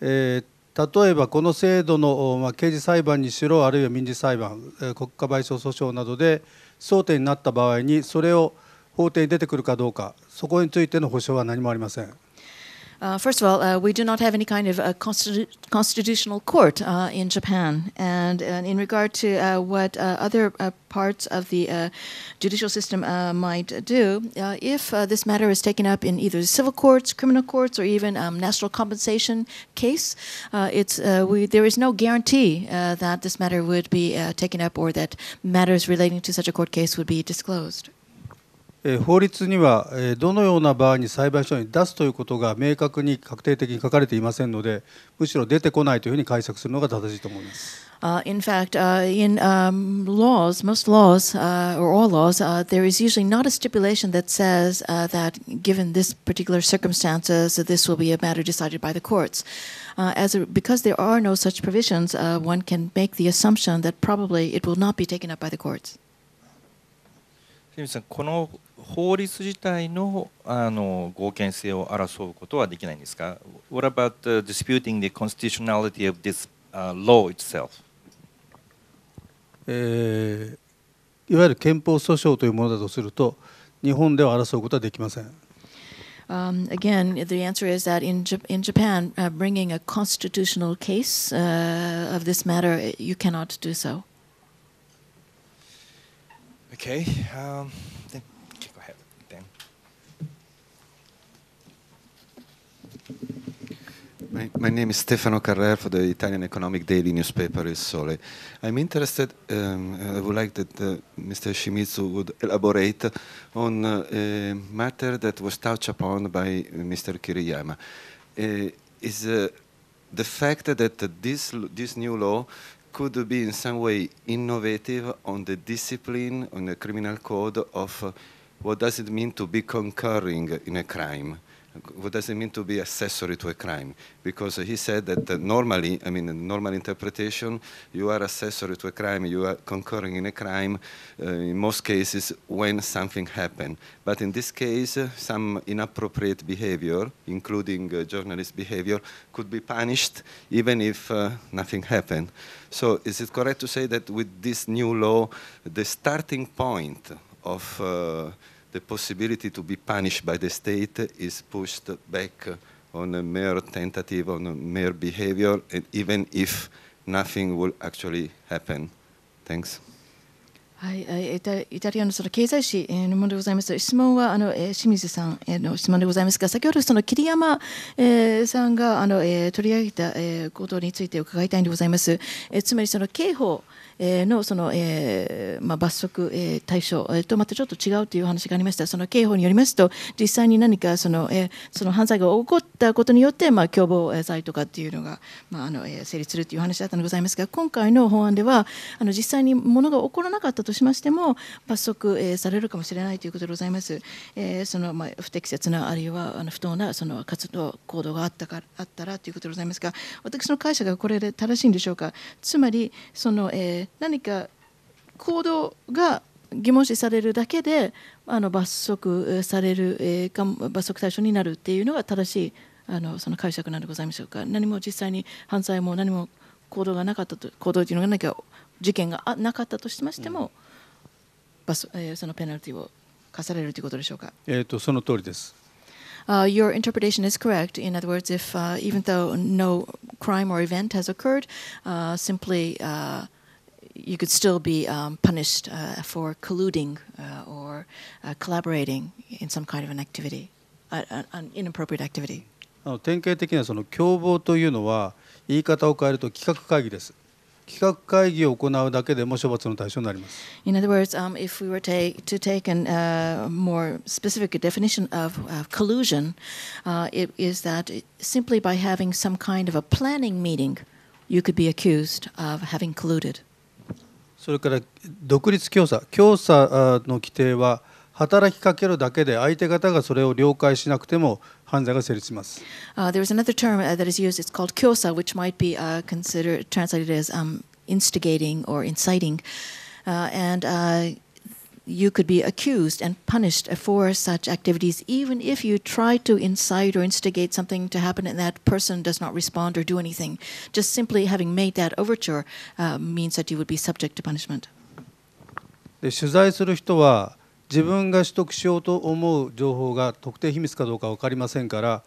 S4: えー、例えばこの制度のまあ刑事裁判にしろあるいは民事裁判、えー、国家賠償訴訟などで争点になった場合にそれを法廷に出てくるかどうかそこについての保証は何もありません。
S1: Uh, first of all, uh, we do not have any kind of a uh, constitu constitutional court uh, in Japan. And, and, in regard to uh, what other parts of the judicial system might do, if this matter is taken up in either civil courts, criminal courts, or even um, national compensation case, it's, we, there is no guarantee that this matter would be taken up or that matters relating to such a court case would be disclosed.
S4: 法律にはどのような場合に裁判所に出すということが明確に確定的に書かれていませんのでむしろ出てこないというふうに解釈するのが正しいと思います。
S1: Uh, in fact, uh, in um, laws, most laws, uh, or all laws, there is usually not a stipulation that says that given this particular circumstances, this will be a matter decided by the courts. as a, because there are no such provisions, one can make the assumption that probably it will not be taken up by the courts.
S2: 清水さんこの法律自体のあの合憲性を争うことはできないんですか What about the disputing the constitutionality of this、uh, law itself?
S4: えー、いわゆる憲法訴訟というものだとすると日本では争うことはできません。
S1: Um, again, the answer is that in, J- in Japan, uh, bringing a constitutional case uh, of this matter, you cannot do so.
S2: Okay, um, then okay, go ahead Dan.
S7: My, my, name is Stefano Carrer for the Italian Economic Daily newspaper Il Sole. I'm interested, um, I would like that uh, Mr. Shimizu would elaborate on uh, a matter that was touched upon by uh, Mr. Kiriyama. Uh, is uh, the fact that this, this new law could be in some way innovative on the discipline, on the criminal code of uh, what does it mean to be concurring in a crime what does it mean to be accessory to a crime? Because he said that uh, normally, I mean, in normal interpretation, you are accessory to a crime, you are concurring in a crime uh, in most cases when something happened. But in this case, uh, some inappropriate behavior, including uh, journalist behavior, could be punished even if uh, nothing happened. So is it correct to say that with this new law, the starting point of uh, the possibility to be punished by the state is pushed back on a mere tentative, on a mere behavior, and even if nothing will actually happen. Thanks.
S1: はい、イタイタリアのその経済史のものでございます。質問はあの清水さんへの質問でございますが、先ほどその桐山さんがあの取り上げたことについて伺いたいんでございます。つまりその刑法。のその、えーまあ、罰則え対象とまたちょっと違うという話がありました、その刑法によりますと、実際に何かそのえその犯罪が起こったことによって、まあ、共謀罪とかっていうのが、まあ、あのえ成立するという話だったのでございますが、今回の法案では、あの実際にものが起こらなかったとしましても、罰則えされるかもしれないということでございます。えそのまあ不適切な、あるいはあの不当なその活動行動があったかあったらということでございますが、私の解釈がこれで正しいんでしょうか。つまりその、えー何か行動が疑問視されるだけであの罰則される、えー、罰則対象になるっていうのが正しいあのその解釈なのでございましょうか何も実際に犯罪も何も行動がなかったと行動というのがなきゃ事件がなかったとしましても、罰えー、そのペナルティを課されるということでしょうか。
S4: えっ、とその通りです。
S1: Uh, your interpretation is correct. In other words, if uh, even though no crime or event has occurred, uh, simply uh, you could still be um, punished uh, for colluding uh, or uh, collaborating in some kind of an activity, an inappropriate activity.
S4: あの典型的なその共謀というのは言い方を変えると企画会議です。企画会議を行うだけでも処罰の対象になります。
S1: In other words,、um, if we were take, to take a、uh, more specific definition of、uh, collusion,、uh, it is that simply by having some kind of a planning meeting, you could be accused of having colluded.
S4: それから独立教唆教唆の規定は働きかけるだけで相手方がそれを了解しなくても犯罪が成立します。
S1: Uh, there is another term that is used. It's called k y which might be uh, considered translated as um, instigating or inciting. Uh, and uh, you could be accused and punished for such activities, even if you try to incite or instigate something to happen and that person does not respond or do anything. Just simply having made that overture uh, means that you would be subject to punishment.
S4: で取材する人は自分が取得しようと思う情報が特定秘密かどうか分かりませんから、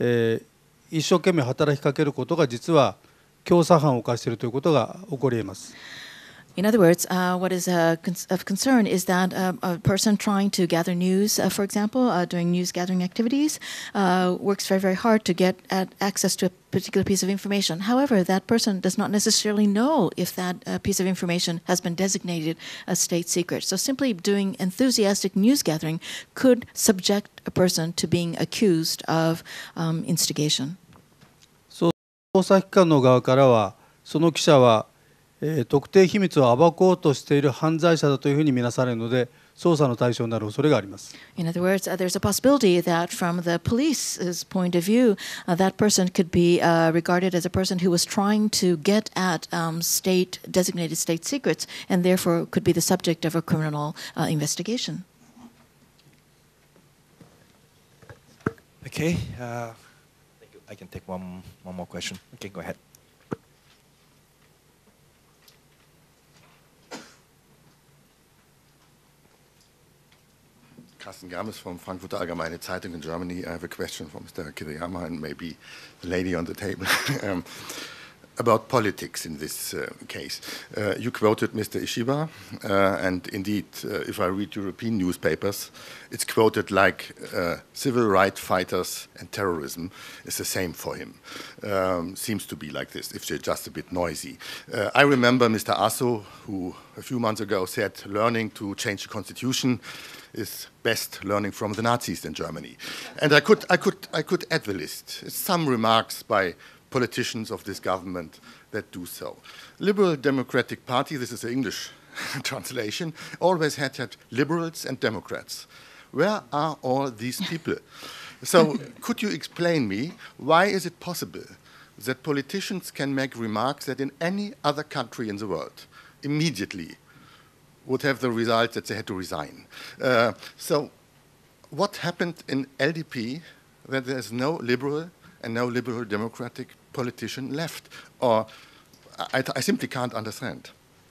S4: えー、一生懸命働きかけることが実は教唆犯を犯しているということが起こり得ます。
S1: In other words, uh, what is uh, of concern is that uh, a person trying to gather news, for example, doing news gathering activities, works very, very hard to get access to a particular piece of information. However, that person does not necessarily know if that uh, piece of information has been designated a state secret. So simply doing enthusiastic news gathering could subject a person to being accused of um, instigation.
S4: 捜査機関の側からは、その記者はえー、特定秘密を暴こうとしている犯罪者だというふうに見なされるので、捜査の対象になる恐れがあります。
S1: In other words, there's a possibility that from the police's point of view, that person could be regarded as a person who was trying to get at state designated state secrets and therefore could be the subject of a criminal investigation.
S2: Okay, uh, I can take one, one more question. Okay, go ahead.
S6: Carsten Games from Frankfurter Allgemeine Zeitung in Germany. I have a question for Mr. Kiriyama and maybe the lady on the table. um, about politics in this uh, case. Uh, you quoted Mr. Ishiba, uh, and indeed, uh, if I read European newspapers, it's quoted like uh, civil rights fighters and terrorism is the same for him. Um, seems to be like this, if they're just a bit noisy. Uh, I remember Mr. Asso, who a few months ago said learning to change the constitution is best learning from the Nazis in Germany. And I could, I could, I could add the list. Some remarks by politicians of this government that do so. Liberal Democratic Party, this is the English translation, always had had liberals and Democrats. Where are all these people? So could you explain me why is it possible that politicians can make remarks that in any other country in the world immediately would have the result that they had to resign. Uh, so what happened in LDP that there's no liberal and no liberal democratic politician left? Or I, I simply can't understand.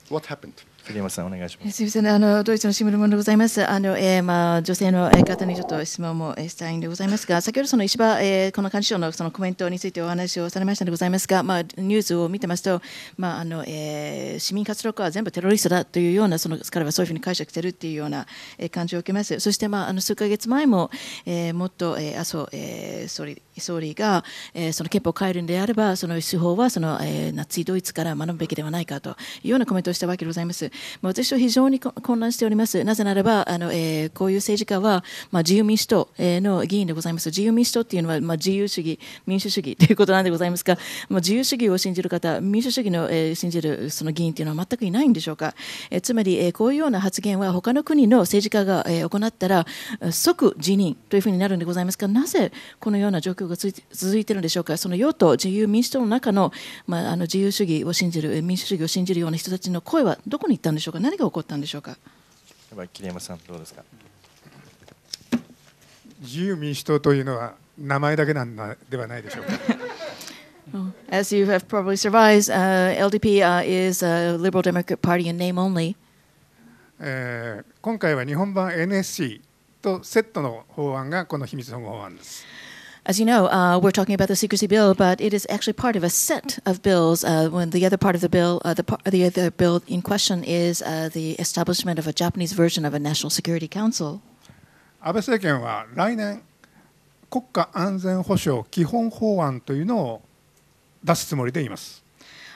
S6: What happened? 桐山さんお願いし
S1: ます。すみません、あのドイツの新聞もでございます。あの、えー、まあ女性の方にちょっと質問もしたいんでございますが、先ほどその石破、えー、この幹事長のそのコメントについてお話をされましたでございますが、まあニュースを見てますと、まああの、えー、市民活動家は全部テロリストだというようなその彼はそういうふうに解釈してるっていうような感じを受けます。そしてまああの数ヶ月前も、えー、もっと、えー、麻生、えー、総理総理が、えー、その憲法を変えるんであれば、その司法はその、えー、ナチドイツから学ぶべきではないかというようなコメントをしたわけでございます。まあ、私は非常に混乱しております。なぜならば、あのえー、こういう政治家は、まあ、自由民主党の議員でございます。自由民主党というのは、まあ、自由主義、民主主義 ということなんでございますが、まあ、自由主義を信じる方、民主主義の、えー、信じるその議員というのは全くいないんでしょうか。えー、つまり、えー、こういうような発言は他の国の政治家が、えー、行ったら即辞任というふうになるんでございますが、なぜこのような状況が続いているんでしょうか、その与党、自由民主党の中の,、まあ、あの自由主義を信じる、民主主義を信じるような人たちの声はどこに行ったんでしょうか、何が起こったんでしょうか。
S2: 桐山さんどうですか
S3: 自由民主党というのは
S1: 名前だけな
S3: んではないでしょうか。
S1: As you have probably surmised,、uh, LDP、uh, is a Liberal Democrat Party in name only. え
S3: ー、今回は日本版 NSC とセットの法案がこの秘密保護法案です。
S1: As you know, uh, we're talking about the secrecy bill, but it is actually part of a set of bills. Uh, when the other part of the bill, uh, the, par- the other bill in question is uh, the establishment of a Japanese version of a national security council.
S3: 安倍政権は来年国家安全保障基本法案というのを出すつもりでいます。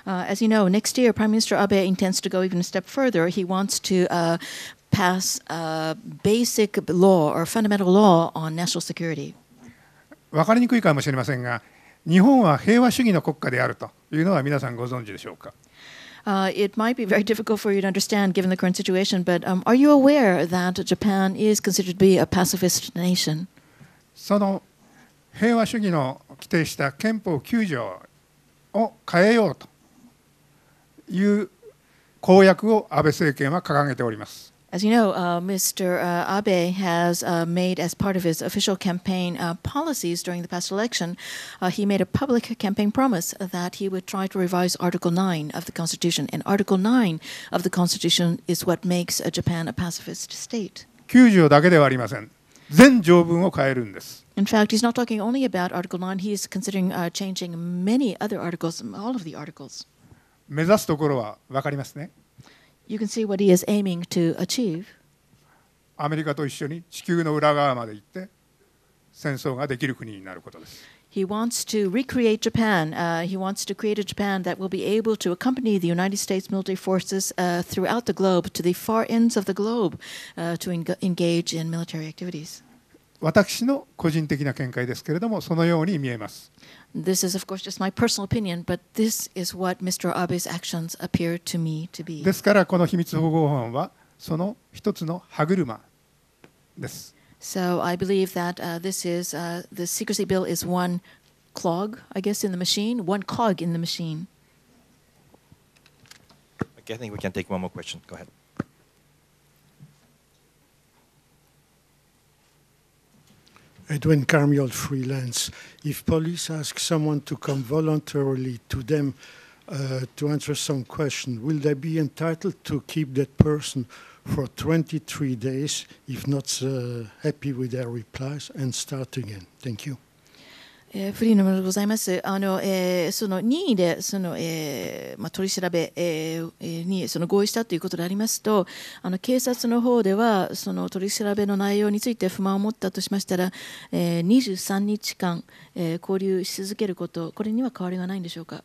S1: Uh, as you know, next year, Prime Minister Abe intends to go even a step further. He wants to uh, pass a basic law or fundamental law on national security.
S3: 分かりにくいかもしれませんが日本は平和主義の国家であるというのは皆さんご存知でしょうか
S1: Uh, it might be very difficult for you to understand given the current situation, but um, are you aware that Japan is considered to be a pacifist nation? その
S3: 平和主義の規定した憲法9条を変えようという公約を安倍政権は掲げております。
S1: As you know, uh, Mr. Uh, Abe has uh, made, as part of his official campaign uh, policies during the past election, uh, he made a public campaign promise that he would try to revise Article 9 of the Constitution. And Article 9 of the Constitution is what makes uh, Japan a pacifist state. In fact, he's not talking only about Article 9, he is considering、uh, changing many other articles, all of the articles.
S3: 目指すところは分かりますね。
S1: you can see what he is aiming to achieve.
S3: アメリカと一緒に地球の裏側まで行って戦争ができる国になることです。
S1: He wants to recreate Japan. Uh, he wants to create a Japan that will be able to accompany the United States military forces uh, throughout the globe, to the far ends of the globe, uh, to en engage in military activities.
S3: 私の個人的な見解ですけれども、そのように見えます。
S1: This is, of course, just my personal opinion, but this is what Mr. Abe's actions appear to me to be. ですか
S3: ら、この秘密保護法はその一つの歯車です。
S1: So I believe that、uh, this is、uh, the secrecy bill is one clog, I guess, in the machine, one cog in the machine.
S2: Okay, I think we can take one more question. Go ahead.
S6: Edwin Carmiol freelance. If police ask someone to come voluntarily to them uh, to answer some question, will they be entitled to keep that person for 23 days if not uh, happy with their replies and start again? Thank you.
S1: えー、フリーのものでございます。あの、えー、その任意で、その、えー、まあ、取り調べ、えー、に、その合意したということでありますと。あの、警察の方では、その取り調べの内容について不満を持ったとしましたら。えー、二十三日間、えー、交流し続けること、これには変わりはないんでしょうか。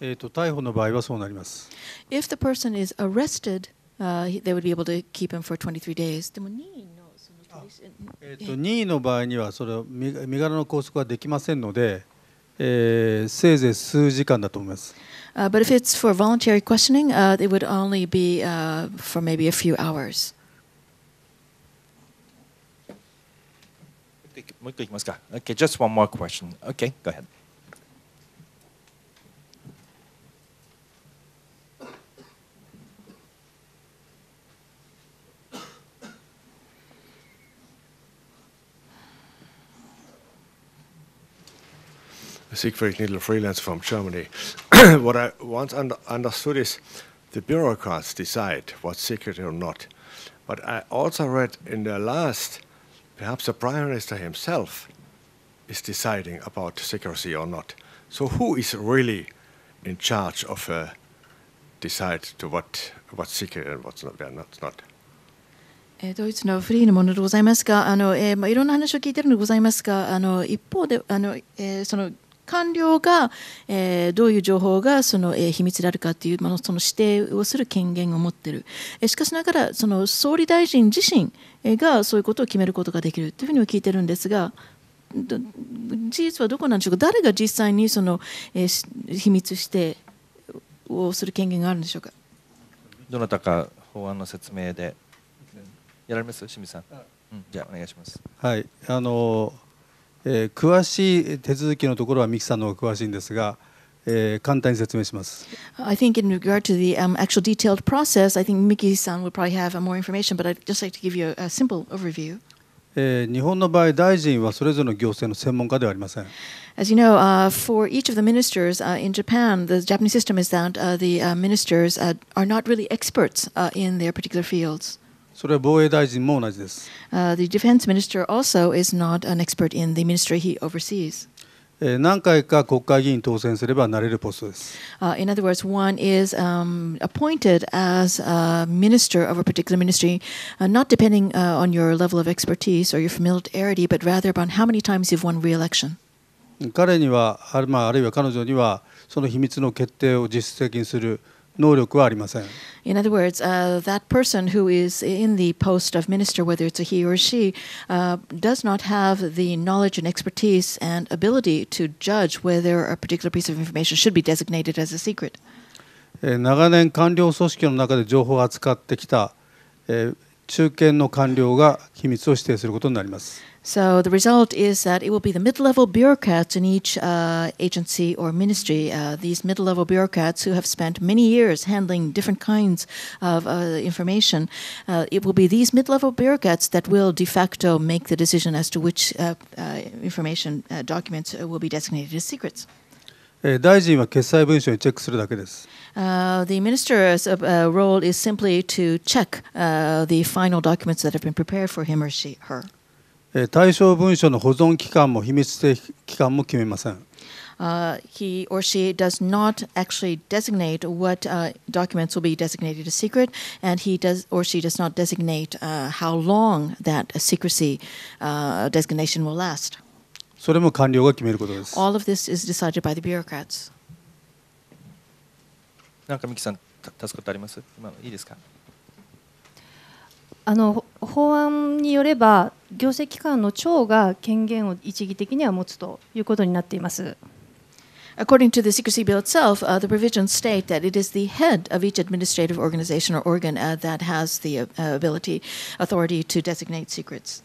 S4: えっ、と、逮捕の場合はそうなります。
S1: If the person is arrested,、uh, they would be able to keep him for 23 days. でも任意え
S4: ーと、と任意の場合にはそれ身柄の拘束はできませんので、えー、せいぜい数時間だと思います。
S1: u but if it's for voluntary questioning, uh, it would only be uh, for maybe a few hours.
S2: もう一個いきますか。Okay, just one more question. Okay, go ahead.
S6: Siegfried Needle freelance from Germany. what I once under understood is the bureaucrats decide what's secret or not. But I also read in the last, perhaps the prime minister himself is deciding about secrecy or not. So who is really in charge of uh, decide to what what's secret and what's not? What's not.
S1: Eh, ドイツのフリーのものでございますが、あのえーまあ、いろんな話を聞いているのでございますが、あの一方であの、えー、その官僚が、えー、どういう情報がその、えー、秘密であるかというものその指定をする権限を持っている、えー、しかしながらその総理大臣自身がそういうことを決めることができるというふうには聞いてるんですが事実はどこなんでしょうか誰が実際にその、えー、秘密指定をする権限があるんでしょうか
S2: どなたか法案の説明でやられます清水さん、うん、じゃお願いしますはいあのー
S4: えー、詳しい手続きのところは三木さんの方が詳しいんですが、えー、簡単に説明しま
S1: す。I think in regard to the、um, actual detailed process, I think Miki-san will probably have more information, but I'd just like to give you a simple overview.
S4: 日本の場合、大臣はそれぞれの行政の専門家ではありません。
S1: As you know, uh, for each of the ministers uh, in Japan, the Japanese system is that uh, the uh, ministers uh, are not really experts uh, in their particular fields.
S4: それは防衛大臣も同じです。
S1: Uh, the defense minister also is not an expert in the ministry he oversees.
S4: 何回か国会議員当選すればなれるポストです。
S1: Uh, in other words, one is、um, appointed as a minister of a particular ministry,、uh, not depending、uh, on your level of expertise or your familiarity, but rather upon how many times you've won re-election.
S4: 彼にはある,、まあ、あるいは彼女にはその秘密の決定を実質的にする。能力はありません。
S1: In other words,、uh, that person who is in the post of minister, whether it's a he or she, uh, does not have the knowledge and expertise and ability to judge whether a particular piece of information should be designated as a secret.
S4: 長年官僚組織の中で情報を扱ってきた、えー、中堅の官僚が秘密を指定することになります。
S1: So the result is that it will be the mid-level bureaucrats in each uh, agency or ministry, uh, these mid-level bureaucrats who have spent many years handling different kinds of uh, information, uh, it will be these mid-level bureaucrats that will de facto make the decision as to which uh, uh, information documents will be designated as secrets. the minister's uh, role is simply to check uh, the final documents that have been prepared for him or she, her.
S4: 対象文書の保存期間も秘密定期間も決めません。
S1: Uh, he or she does not actually designate what uh, documents will be designated as secret, and he does or she does not designate uh, how long that secrecy uh, designation will last.
S4: それも官僚が決めることです。
S1: All of this is decided by the bureaucrats.
S2: なんかミキさん、助かってあります今いいですか
S5: あの法案によれば行政機関の長が権限を一義的には持つということになっています。
S1: According to the Secrecy Bill itself, uh, the provisions state that it is the head of each administrative organization or organ uh, that has the uh, ability, authority to designate secrets.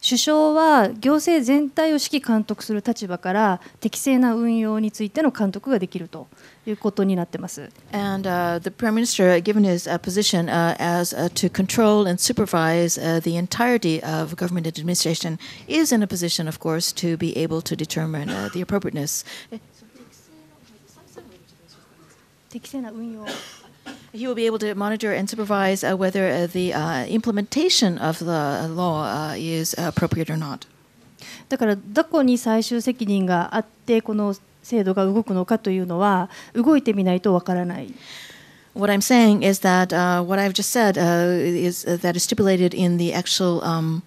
S1: 首相は行政全体を
S5: 指揮監督する立場から適正な運用についての監督ができるということ
S1: になってます。And、uh, the Prime Minister, given his、uh, position uh, as、uh, to control and supervise、uh, the entirety of government administration, is in a position, of course, to be able to determine、uh, the appropriateness.
S5: 適正な運用 uh,
S1: uh, He will be able to monitor and supervise uh, whether uh, the uh, implementation of the law uh, is appropriate or not. だからど
S5: こに最終責任があってこの制度が動くのかというのは動いてみ
S1: ないとわからない。What I'm saying is that uh, what I've just said uh, is uh, that is stipulated in the actual um,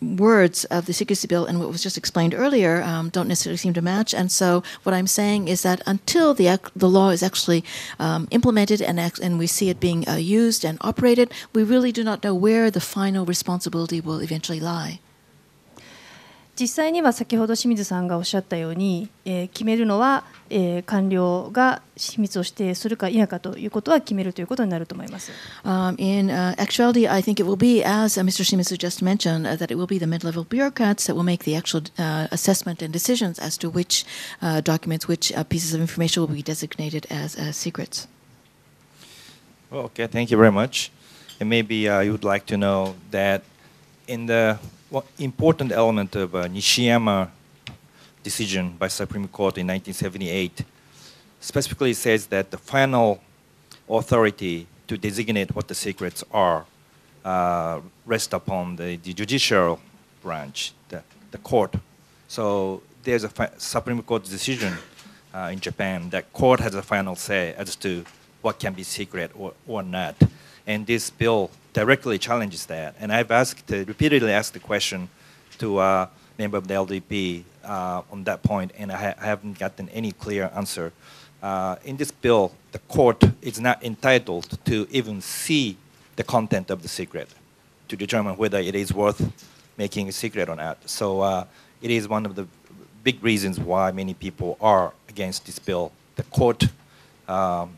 S1: words of the secrecy bill and what was just explained earlier um, don't necessarily seem to match. And so what I'm saying is that until the the law is actually um, implemented and and we see it being used and operated, we really do not know where the final responsibility will eventually lie. 実際には先
S5: ほど清水さんがおっしゃったように、えー、決めるのは、えー、官僚が秘密を
S1: 指定するか否かということは決めるということになると思います。Um, in、uh, actuality, I think it will be, as Mr. Shimizu just mentioned, uh, that it will be the mid level bureaucrats that will make the actual uh, assessment and decisions as to which uh, documents, which uh, pieces of information will be designated as uh, secrets.
S2: Well, okay, thank you very much. And maybe uh, you would like to know that in the important element of uh, Nishiyama decision by Supreme Court in 1978 specifically says that the final authority to designate what the secrets are uh, rests upon the, the, judicial branch, the, the court. So there's a Supreme Court decision uh, in Japan that court has a final say as to what can be secret or, or not and this bill directly challenges that. And I've asked repeatedly asked the question to a member of the LDP uh, on that point, and I, ha I, haven't gotten any clear answer. Uh, in this bill, the court is not entitled to even see the content of the secret to determine whether it is worth making a secret or not. So uh, it is one of the big reasons why many people are against this bill. The court um,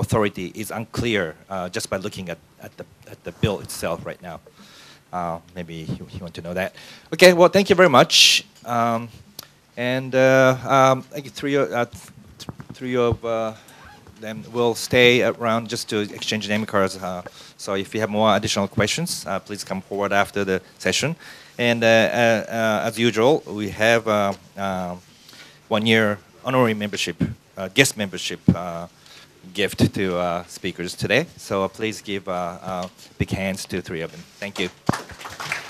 S2: authority is unclear uh, just by looking at, at, the, at the bill itself right now. Uh, maybe you, you, want to know that. Okay, well, thank you very much. Um, and uh, um, three, uh, three of uh, them will stay around just to exchange name cards. Uh, so if you have more additional questions, uh, please come forward after the session. And uh, as usual, we have one year honorary membership, guest membership gift to uh, speakers today. So uh, please give uh, uh, big hands to three of
S1: them. Thank you.